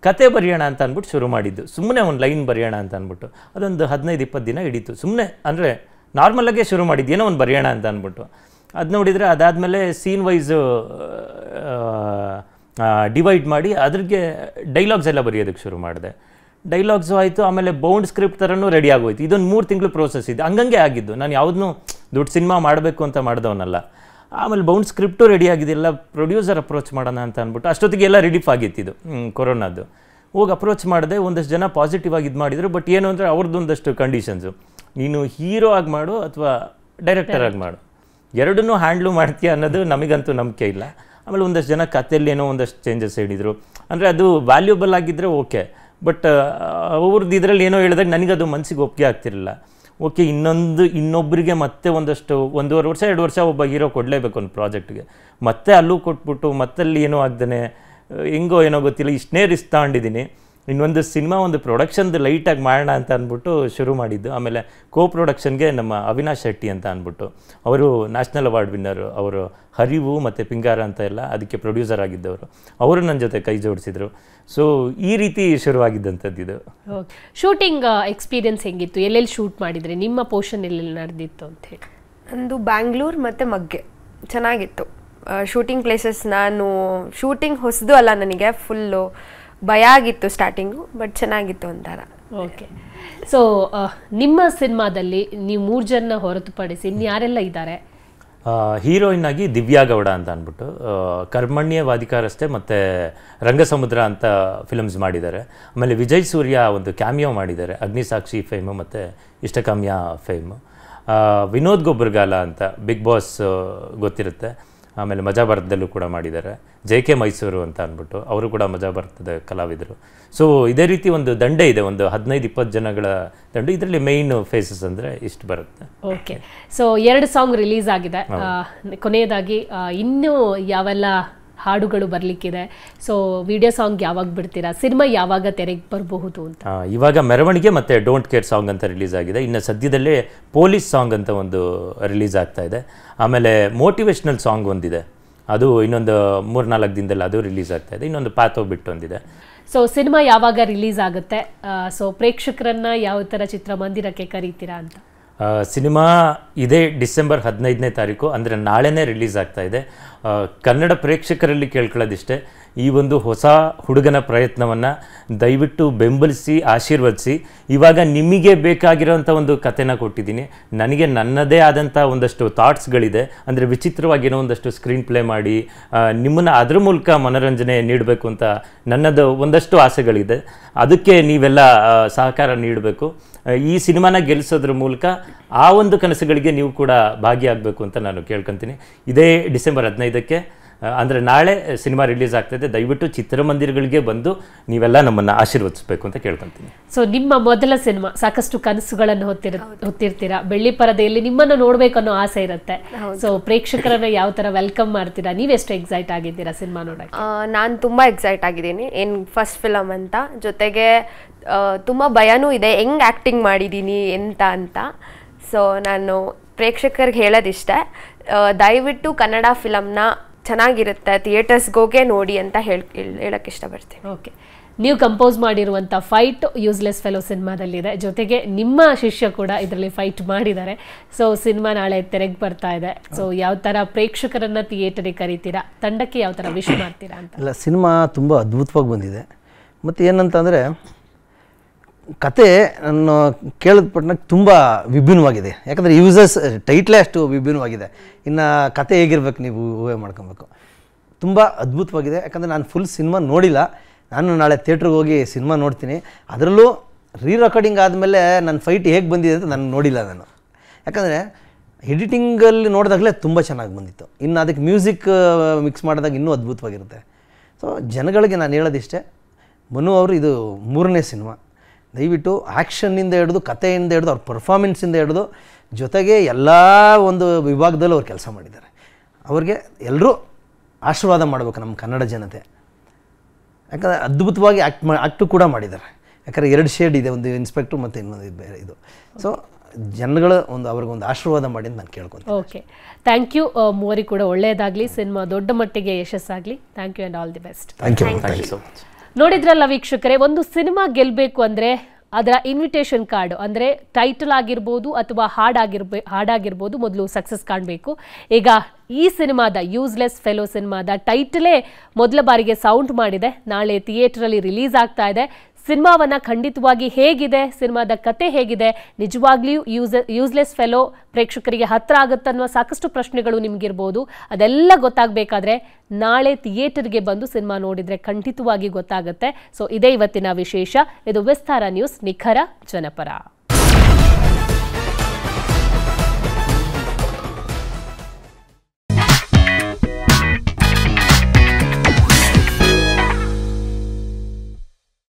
ಕತೆ ಬರೆಯೋಣ ಅಂತ ಅಂದ್ಬಿಟ್ಟು ಶುರು ಮಾಡಿದ್ದು ಸುಮ್ಮನೆ ಒಂದು ಲೈನ್ ಬರೆಯೋಣ ಅಂತ ಅಂದ್ಬಿಟ್ಟು ಅದೊಂದು ಹದಿನೈದು ಇಪ್ಪತ್ತು ದಿನ ಹಿಡಿತು ಸುಮ್ಮನೆ ಅಂದರೆ ನಾರ್ಮಲಾಗೆ ಶುರು ಮಾಡಿದ್ದು ಏನೋ ಒಂದು ಬರೆಯೋಣ ಅಂತ ಅಂದ್ಬಿಟ್ಟು ಅದು ನೋಡಿದರೆ ಅದಾದಮೇಲೆ ಸೀನ್ ವೈಸು ಡಿವೈಡ್ ಮಾಡಿ ಅದ್ರಿಗೆ ಡೈಲಾಗ್ಸ್ ಎಲ್ಲ ಬರೆಯೋದಕ್ಕೆ ಶುರು ಮಾಡಿದೆ ಡೈಲಾಗ್ಸು ಆಯಿತು ಆಮೇಲೆ ಬೌಂಡ್ ಸ್ಕ್ರಿಪ್ಟ್ ಥರನೂ ರೆಡಿ ಆಗೋಯ್ತು ಇದೊಂದು ಮೂರು ತಿಂಗಳು ಪ್ರೋಸೆಸ್ ಇದೆ ಹಂಗಂಗೆ ಆಗಿದ್ದು ನಾನು ಯಾವುದನ್ನೂ ದೊಡ್ಡ ಸಿನಿಮಾ ಮಾಡಬೇಕು ಅಂತ ಮಾಡಿದವನಲ್ಲ ಆಮೇಲೆ ಬೌಂಡ್ ಸ್ಕ್ರಿಪ್ಟು ರೆಡಿ ಆಗಿದೆಲ್ಲ ಪ್ರೊಡ್ಯೂಸರ್ ಅಪ್ರೋಚ್ ಮಾಡೋಣ ಅಂತ ಅಂದ್ಬಿಟ್ಟು ಎಲ್ಲ ರಿಲೀಫ್ ಆಗಿತ್ತು ಇದು ಕೊರೋನಾದ್ದು ಹೋಗಿ ಅಪ್ರೋಚ್ ಮಾಡಿದೆ ಒಂದಷ್ಟು ಜನ ಪಾಸಿಟಿವ್ ಆಗಿ ಇದು ಮಾಡಿದರು ಬಟ್ ಏನು ಅಂದರೆ ಅವ್ರದ್ದೊಂದಷ್ಟು ಕಂಡೀಷನ್ಸು ನೀನು ಹೀರೋ ಆಗಿ ಮಾಡು ಅಥವಾ ಡೈರೆಕ್ಟರ್ ಆಗಿ ಮಾಡು ಎರಡನ್ನೂ ಹ್ಯಾಂಡ್ಲು ಮಾಡ್ತೀಯ ಅನ್ನೋದು ನಮಗಂತೂ ನಂಬಿಕೆ ಇಲ್ಲ ಆಮೇಲೆ ಒಂದಷ್ಟು ಜನ ಕತೆಯಲ್ಲಿ ಏನೋ ಒಂದಷ್ಟು ಚೇಂಜಸ್ ಹೇಳಿದರು ಅಂದರೆ ಅದು ವ್ಯಾಲ್ಯೂಬಲ್ ಆಗಿದ್ದರೆ ಓಕೆ ಬಟ್ ಅವ್ರದ್ದು ಇದರಲ್ಲಿ ಏನೋ ಹೇಳಿದಾಗ ಅದು ಮನಸ್ಸಿಗೆ ಒಪ್ಪಿಗೆ ಆಗ್ತಿರಲಿಲ್ಲ ಓಕೆ ಇನ್ನೊಂದು ಇನ್ನೊಬ್ಬರಿಗೆ ಮತ್ತೆ ಒಂದಷ್ಟು ಒಂದೂವರೆ ವರ್ಷ ಎರಡು ವರ್ಷ ಒಬ್ಬ ಹೀರೋ ಕೊಡಲೇಬೇಕು ಒಂದು ಪ್ರಾಜೆಕ್ಟ್ಗೆ ಮತ್ತೆ ಅಲ್ಲೂ ಕೊಟ್ಬಿಟ್ಟು ಮತ್ತಲ್ಲಿ ಏನೋ ಆಗ್ದೇ ಹೆಂಗೋ ಏನೋ ಗೊತ್ತಿಲ್ಲ ಇಷ್ಟನ್ನೇ ರಿಸ್ಕ್ ತಗೊಂಡಿದ್ದೀನಿ ಇನ್ನೊಂದು ಸಿನಿಮಾ ಒಂದು ಪ್ರೊಡಕ್ಷನ್ದು ಲೈಟಾಗಿ ಮಾಡೋಣ ಅಂತ ಅಂದ್ಬಿಟ್ಟು ಶುರು ಮಾಡಿದ್ದು ಆಮೇಲೆ ಕೋ ಪ್ರೊಡಕ್ಷನ್ಗೆ ನಮ್ಮ ಅವಿನಾಶ್ ಶೆಟ್ಟಿ ಅಂತ ಅಂದ್ಬಿಟ್ಟು ಅವರು ನ್ಯಾಷನಲ್ ಅವಾರ್ಡ್ ವಿನ್ನರು ಅವರು ಹರಿವು ಮತ್ತು ಪಿಂಗಾರ ಅಂತ ಎಲ್ಲ ಅದಕ್ಕೆ ಪ್ರೊಡ್ಯೂಸರ್ ಆಗಿದ್ದವರು ಅವರು ನನ್ನ ಜೊತೆ ಕೈ ಜೋಡಿಸಿದರು ಸೊ ಈ ರೀತಿ ಶುರುವಾಗಿದ್ದಂಥದ್ದು ಇದು ಶೂಟಿಂಗ್ ಎಕ್ಸ್ಪೀರಿಯನ್ಸ್ uh, ಹೆಂಗಿತ್ತು ಎಲ್ಲೆಲ್ಲಿ ಶೂಟ್ ಮಾಡಿದರೆ ನಿಮ್ಮ ಪೋರ್ಷನ್ ಎಲ್ಲೆಲ್ಲಿ ನಡೆದಿತ್ತು ಅಂತ ಹೇಳಿ ನಂದು ಬ್ಯಾಂಗ್ಳೂರ್ ಮತ್ತು ಮಗ್ಗೆ ಚೆನ್ನಾಗಿತ್ತು ಶೂಟಿಂಗ್ uh, ಪ್ಲೇಸಸ್ ನಾನು ಶೂಟಿಂಗ್ ಹೊಸದು ಅಲ್ಲ ನನಗೆ ಫುಲ್ಲು ಭಯ ಆಗಿತ್ತು ಸ್ಟಾರ್ಟಿಂಗು ಬಟ್ ಚೆನ್ನಾಗಿತ್ತು ಒಂಥರ ಓಕೆ ಸೊ ನಿಮ್ಮ ಸಿನಿಮಾದಲ್ಲಿ ನೀವು ಮೂರು ಜನ ಹೊರತುಪಡಿಸಿ ಇನ್ನು ಯಾರೆಲ್ಲ ಇದ್ದಾರೆ ಹೀರೋಯಿನ್ ಆಗಿ ದಿವ್ಯಾ ಗೌಡ ಅಂತ ಅಂದ್ಬಿಟ್ಟು ಕರ್ಮಣ್ಯ ವಾದಿಕಾರಷ್ಟೇ ಮತ್ತು ರಂಗಸಮುದ್ರ ಅಂತ ಫಿಲಮ್ಸ್ ಮಾಡಿದ್ದಾರೆ ಆಮೇಲೆ ವಿಜಯ್ ಸೂರ್ಯ ಒಂದು ಕ್ಯಾಮಿಯೋ ಮಾಡಿದ್ದಾರೆ ಅಗ್ನಿಸಾಕ್ಷಿ ಫೇಮು ಮತ್ತು ಇಷ್ಟಕಾಮ್ಯ ಫೇಮು ವಿನೋದ್ ಗೊಬ್ಬರಗಾಲ ಅಂತ ಬಿಗ್ ಬಾಸ್ ಗೊತ್ತಿರುತ್ತೆ ಆಮೇಲೆ ಮಜಾ ಭಾರತದಲ್ಲೂ ಕೂಡ ಮಾಡಿದ್ದಾರೆ ಜೆ ಕೆ ಮೈಸೂರು ಅಂತ ಅಂದ್ಬಿಟ್ಟು ಅವರು ಕೂಡ ಮಜಾ ಭಾರತದ ಕಲಾವಿದರು ಸೊ ಇದೇ ರೀತಿ ಒಂದು ದಂಡೆ ಇದೆ ಒಂದು ಹದಿನೈದು ಇಪ್ಪತ್ತು ಜನಗಳ ದಂಡು ಇದರಲ್ಲಿ ಮೇಯ್ನ್ ಫೇಸಸ್ ಅಂದರೆ ಇಷ್ಟು ಬರುತ್ತೆ ಓಕೆ ಸೊ ಎರಡು ಸಾಂಗ್ ರಿಲೀಸ್ ಆಗಿದೆ ಕೊನೆಯದಾಗಿ ಇನ್ನೂ ಯಾವೆಲ್ಲ ಹಾಡುಗಳು ಬರಲಿಕ್ಕಿದೆ ಸೊ ವಿಡಿಯೋ ಸಾಂಗ್ ಯಾವಾಗ ಬಿಡ್ತೀರಾ ಸಿನಿಮಾ ಯಾವಾಗ ತೆರೆಗೆ ಬರಬಹುದು ಅಂತ ಇವಾಗ ಮೆರವಣಿಗೆ ಮತ್ತೆ ಡೋಂಟ್ ಕೇರ್ ಸಾಂಗ್ ಅಂತ ರಿಲೀಸ್ ಆಗಿದೆ ಇನ್ನು ಸದ್ಯದಲ್ಲೇ ಪೊಲೀಸ್ ಸಾಂಗ್ ಅಂತ ಒಂದು ರಿಲೀಸ್ ಆಗ್ತಾ ಇದೆ ಆಮೇಲೆ ಮೋಟಿವೇಶ್ನಲ್ ಸಾಂಗ್ ಒಂದಿದೆ ಅದು ಇನ್ನೊಂದು ನಾಲ್ಕು ದಿನದಲ್ಲಿ ಅದು ರಿಲೀಸ್ ಆಗ್ತಾ ಇದೆ ಇನ್ನೊಂದು ಪಾತ್ ಬಿಟ್ಟು ಒಂದಿದೆ ಸೊ ಸಿನಿಮಾ ಯಾವಾಗ ರಿಲೀಸ್ ಆಗುತ್ತೆ ಸೊ ಪ್ರೇಕ್ಷಕರನ್ನ ಯಾವ ಥರ ಚಿತ್ರಮಂದಿರಕ್ಕೆ ಕರೀತೀರಾ ಅಂತ ಸಿನಿಮಾ ಇದೇ ಡಿಸೆಂಬರ್ ಹದಿನೈದನೇ ತಾರೀಕು ಅಂದರೆ ನಾಳೆನೇ ರಿಲೀಸ್ ಆಗ್ತಾಯಿದೆ ಕನ್ನಡ ಪ್ರೇಕ್ಷಕರಲ್ಲಿ ಕೇಳ್ಕೊಳ್ಳೋದಿಷ್ಟೇ ಈ ಒಂದು ಹೊಸ ಹುಡುಗನ ಪ್ರಯತ್ನವನ್ನು ದಯವಿಟ್ಟು ಬೆಂಬಲಿಸಿ ಆಶೀರ್ವದಿಸಿ ಇವಾಗ ನಿಮಗೆ ಬೇಕಾಗಿರೋಂಥ ಒಂದು ಕಥೆನ ಕೊಟ್ಟಿದ್ದೀನಿ ನನಗೆ ನನ್ನದೇ ಆದಂಥ ಒಂದಷ್ಟು ಥಾಟ್ಸ್ಗಳಿದೆ ಅಂದರೆ ವಿಚಿತ್ರವಾಗಿರೋ ಒಂದಷ್ಟು ಸ್ಕ್ರೀನ್ ಪ್ಲೇ ಮಾಡಿ ನಿಮ್ಮನ್ನು ಅದ್ರ ಮೂಲಕ ಮನೋರಂಜನೆ ನೀಡಬೇಕು ಅಂತ ನನ್ನದು ಒಂದಷ್ಟು ಆಸೆಗಳಿದೆ ಅದಕ್ಕೆ ನೀವೆಲ್ಲ ಸಹಕಾರ ನೀಡಬೇಕು ಈ ಸಿನಿಮಾನ ಗೆಲ್ಲಿಸೋದ್ರ ಮೂಲಕ ಆ ಒಂದು ಕನಸುಗಳಿಗೆ ನೀವು ಕೂಡ ಭಾಗಿಯಾಗಬೇಕು ಅಂತ ನಾನು ಕೇಳ್ಕೊತೀನಿ ಇದೇ ಡಿಸೆಂಬರ್ ಹದಿನೈದಕ್ಕೆ ಅಂದರೆ ನಾಳೆ ಸಿನಿಮಾ ರಿಲೀಸ್ ಆಗ್ತದೆ ದಯವಿಟ್ಟು ಚಿತ್ರಮಂದಿರಗಳಿಗೆ ಬಂದು ನೀವೆಲ್ಲ ನಮ್ಮನ್ನು ಆಶೀರ್ವದಿಸಬೇಕು ಅಂತ ಕೇಳ್ಕೊತೀನಿ ಸೊ ನಿಮ್ಮ ಮೊದಲ ಸಿನಿಮಾ ಸಾಕಷ್ಟು ಕನಸುಗಳನ್ನು ಹೊತ್ತಿರ ಹೊತ್ತಿರ್ತೀರಾ ಬೆಳ್ಳಿ ಪರದೆಯಲ್ಲಿ ನಿಮ್ಮನ್ನು ನೋಡಬೇಕು ಅನ್ನೋ ಆಸೆ ಇರುತ್ತೆ ಸೊ ಪ್ರೇಕ್ಷಕರನ್ನು ಯಾವ ಥರ ವೆಲ್ಕಮ್ ಮಾಡ್ತೀರಾ ನೀವೆಷ್ಟು ಎಕ್ಸೈಟ್ ಆಗಿದ್ದೀರಾ ಸಿನಿಮಾ ನೋಡಕ್ಕೆ ನಾನು ತುಂಬ ಎಕ್ಸೈಟ್ ಆಗಿದ್ದೀನಿ ಏನ್ ಫಸ್ಟ್ ಫಿಲಮ್ ಅಂತ ಜೊತೆಗೆ ತುಂಬ ಭಯನೂ ಇದೆ ಹೆಂಗ್ ಆ್ಯಕ್ಟಿಂಗ್ ಮಾಡಿದ್ದೀನಿ ಎಂತ ಅಂತ ಸೊ ನಾನು ಪ್ರೇಕ್ಷಕರಿಗೆ ಹೇಳೋದಿಷ್ಟೇ ದಯವಿಟ್ಟು ಕನ್ನಡ ಫಿಲಮ್ನ ಚೆನ್ನಾಗಿರುತ್ತೆ ಥಿಯೇಟರ್ಸ್ಗೋಗೆ ನೋಡಿ ಅಂತ ಹೇಳಿ ಹೇಳಕ್ಕೆ ಇಷ್ಟಪಡ್ತೀನಿ ಓಕೆ ನೀವು ಕಂಪೋಸ್ ಮಾಡಿರುವಂಥ ಫೈಟ್ ಯೂಸ್ಲೆಸ್ ಫೆಲೋ ಸಿನಿಮಾದಲ್ಲಿದೆ ಜೊತೆಗೆ ನಿಮ್ಮ ಶಿಷ್ಯ ಕೂಡ ಇದರಲ್ಲಿ ಫೈಟ್ ಮಾಡಿದ್ದಾರೆ ಸೊ ಸಿನಿಮಾ ನಾಳೆ ತೆರೆಗೆ ಬರ್ತಾ ಇದೆ ಸೊ ಯಾವ ಥರ ಪ್ರೇಕ್ಷಕರನ್ನು ಥಿಯೇಟರಿಗೆ ಕರಿತೀರಾ ತಂಡಕ್ಕೆ ಯಾವ ಥರ ವಿಶ್ ಮಾಡ್ತೀರಾ ಅಂತ ಇಲ್ಲ ಸಿನಿಮಾ ತುಂಬ ಅದ್ಭುತವಾಗಿ ಬಂದಿದೆ ಮತ್ತು ಏನಂತಂದರೆ ಕತೆ ನನ್ನ ಕೇಳಿದ ಪಟ್ಟಣ ತುಂಬ ವಿಭಿನ್ನವಾಗಿದೆ ಯಾಕಂದರೆ ಯೂಸಸ್ ಟೈಟ್ಲೇ ಅಷ್ಟು ವಿಭಿನ್ನವಾಗಿದೆ ಇನ್ನು ಕತೆ ಹೇಗಿರ್ಬೇಕು ನೀವು ಊಹೆ ಮಾಡ್ಕೊಬೇಕು ತುಂಬ ಅದ್ಭುತವಾಗಿದೆ ಯಾಕಂದರೆ ನಾನು ಫುಲ್ ಸಿನಿಮಾ ನೋಡಿಲ್ಲ ನಾನು ನಾಳೆ ಥಿಯೇಟ್ರಿಗೆ ಹೋಗಿ ಸಿನಿಮಾ ನೋಡ್ತೀನಿ ಅದರಲ್ಲೂ ರೀ ರೆಕಾರ್ಡಿಂಗ್ ಆದಮೇಲೆ ನನ್ನ ಫೈಟ್ ಹೇಗೆ ಬಂದಿದೆ ಅಂತ ನಾನು ನೋಡಿಲ್ಲ ನಾನು ಯಾಕಂದರೆ ಎಡಿಟಿಂಗಲ್ಲಿ ನೋಡಿದಾಗಲೇ ತುಂಬ ಚೆನ್ನಾಗಿ ಬಂದಿತ್ತು ಇನ್ನು ಅದಕ್ಕೆ ಮ್ಯೂಸಿಕ್ ಮಿಕ್ಸ್ ಮಾಡಿದಾಗ ಇನ್ನೂ ಅದ್ಭುತವಾಗಿರುತ್ತೆ ಸೊ ಜನಗಳಿಗೆ ನಾನು ಹೇಳೋದಿಷ್ಟೇ ಮನು ಅವರು ಇದು ಮೂರನೇ ಸಿನಿಮಾ ದಯವಿಟ್ಟು ಆ್ಯಕ್ಷನ್ನಿಂದ ಹಿಡಿದು ಕಥೆಯಿಂದ ಹಿಡಿದು ಅವ್ರ ಪರ್ಫಾರ್ಮೆನ್ಸಿಂದ ಹಿಡ್ದು ಜೊತೆಗೆ ಎಲ್ಲ ಒಂದು ವಿಭಾಗದಲ್ಲೂ ಅವ್ರು ಕೆಲಸ ಮಾಡಿದ್ದಾರೆ ಅವ್ರಿಗೆ ಎಲ್ಲರೂ ಆಶೀರ್ವಾದ ಮಾಡಬೇಕು ನಮ್ಮ ಕನ್ನಡ ಜನತೆ ಯಾಕಂದರೆ ಅದ್ಭುತವಾಗಿ ಆ್ಯಕ್ಟ್ ಮಾ ಆ್ಯಕ್ಟು ಕೂಡ ಮಾಡಿದ್ದಾರೆ ಯಾಕಂದರೆ ಎರಡು ಶೇಡ್ ಇದೆ ಒಂದು ಇನ್ಸ್ಪೆಕ್ಟ್ರು ಮತ್ತು ಇನ್ನೊಂದು ಇದು ಬೇರೆ ಇದು ಸೊ ಜನಗಳು ಒಂದು ಅವ್ರಿಗೊಂದು ಆಶೀರ್ವಾದ ಮಾಡಿ ಅಂತ ನಾನು ಕೇಳ್ಕೊತೀನಿ ಓಕೆ ಥ್ಯಾಂಕ್ ಯು ಮೂವರಿ ಕೂಡ ಒಳ್ಳೆಯದಾಗಲಿ ಸಿನಿಮಾ ದೊಡ್ಡ ಮಟ್ಟಿಗೆ ಯಶಸ್ಸಾಗಲಿ thank you and all the best thank you thank you so much ನೋಡಿದ್ರಲ್ಲ ವೀಕ್ಷಕರೇ ಒಂದು ಸಿನಿಮಾ ಗೆಲ್ಲಬೇಕು ಅಂದರೆ ಅದರ ಇನ್ವಿಟೇಷನ್ ಕಾರ್ಡು ಅಂದರೆ ಟೈಟಲ್ ಆಗಿರ್ಬೋದು ಅಥವಾ ಹಾಡಾಗಿರ್ಬೇ ಹಾಡಾಗಿರ್ಬೋದು ಮೊದಲು ಸಕ್ಸಸ್ ಕಾಣಬೇಕು ಈಗ ಈ ಸಿನಿಮಾದ ಯೂಸ್ಲೆಸ್ ಫೆಲೋ ಸಿನಿಮಾದ ಟೈಟಲೇ ಮೊದಲ ಬಾರಿಗೆ ಸೌಂಡ್ ಮಾಡಿದೆ ನಾಳೆ ಥಿಯೇಟ್ರಲ್ಲಿ ರಿಲೀಸ್ ಆಗ್ತಾ ಇದೆ ಸಿನಿಮಾವನ್ನು ಖಂಡಿತವಾಗಿ ಹೇಗಿದೆ ಸಿನಿಮಾದ ಕತೆ ಹೇಗಿದೆ ನಿಜವಾಗ್ಲೂ ಯೂಸ್ ಯೂಸ್ಲೆಸ್ ಫೆಲೋ ಪ್ರೇಕ್ಷಕರಿಗೆ ಹತ್ರ ಅನ್ನೋ ಸಾಕಷ್ಟು ಪ್ರಶ್ನೆಗಳು ನಿಮಗಿರ್ಬೋದು ಅದೆಲ್ಲ ಗೊತ್ತಾಗಬೇಕಾದ್ರೆ ನಾಳೆ ಥಿಯೇಟರ್ಗೆ ಬಂದು ಸಿನಿಮಾ ನೋಡಿದರೆ ಖಂಡಿತವಾಗಿ ಗೊತ್ತಾಗುತ್ತೆ ಸೊ ಇದೇ ಇವತ್ತಿನ ವಿಶೇಷ ಇದು ವಿಸ್ತಾರ ನ್ಯೂಸ್ ನಿಖರ ಜನಪರ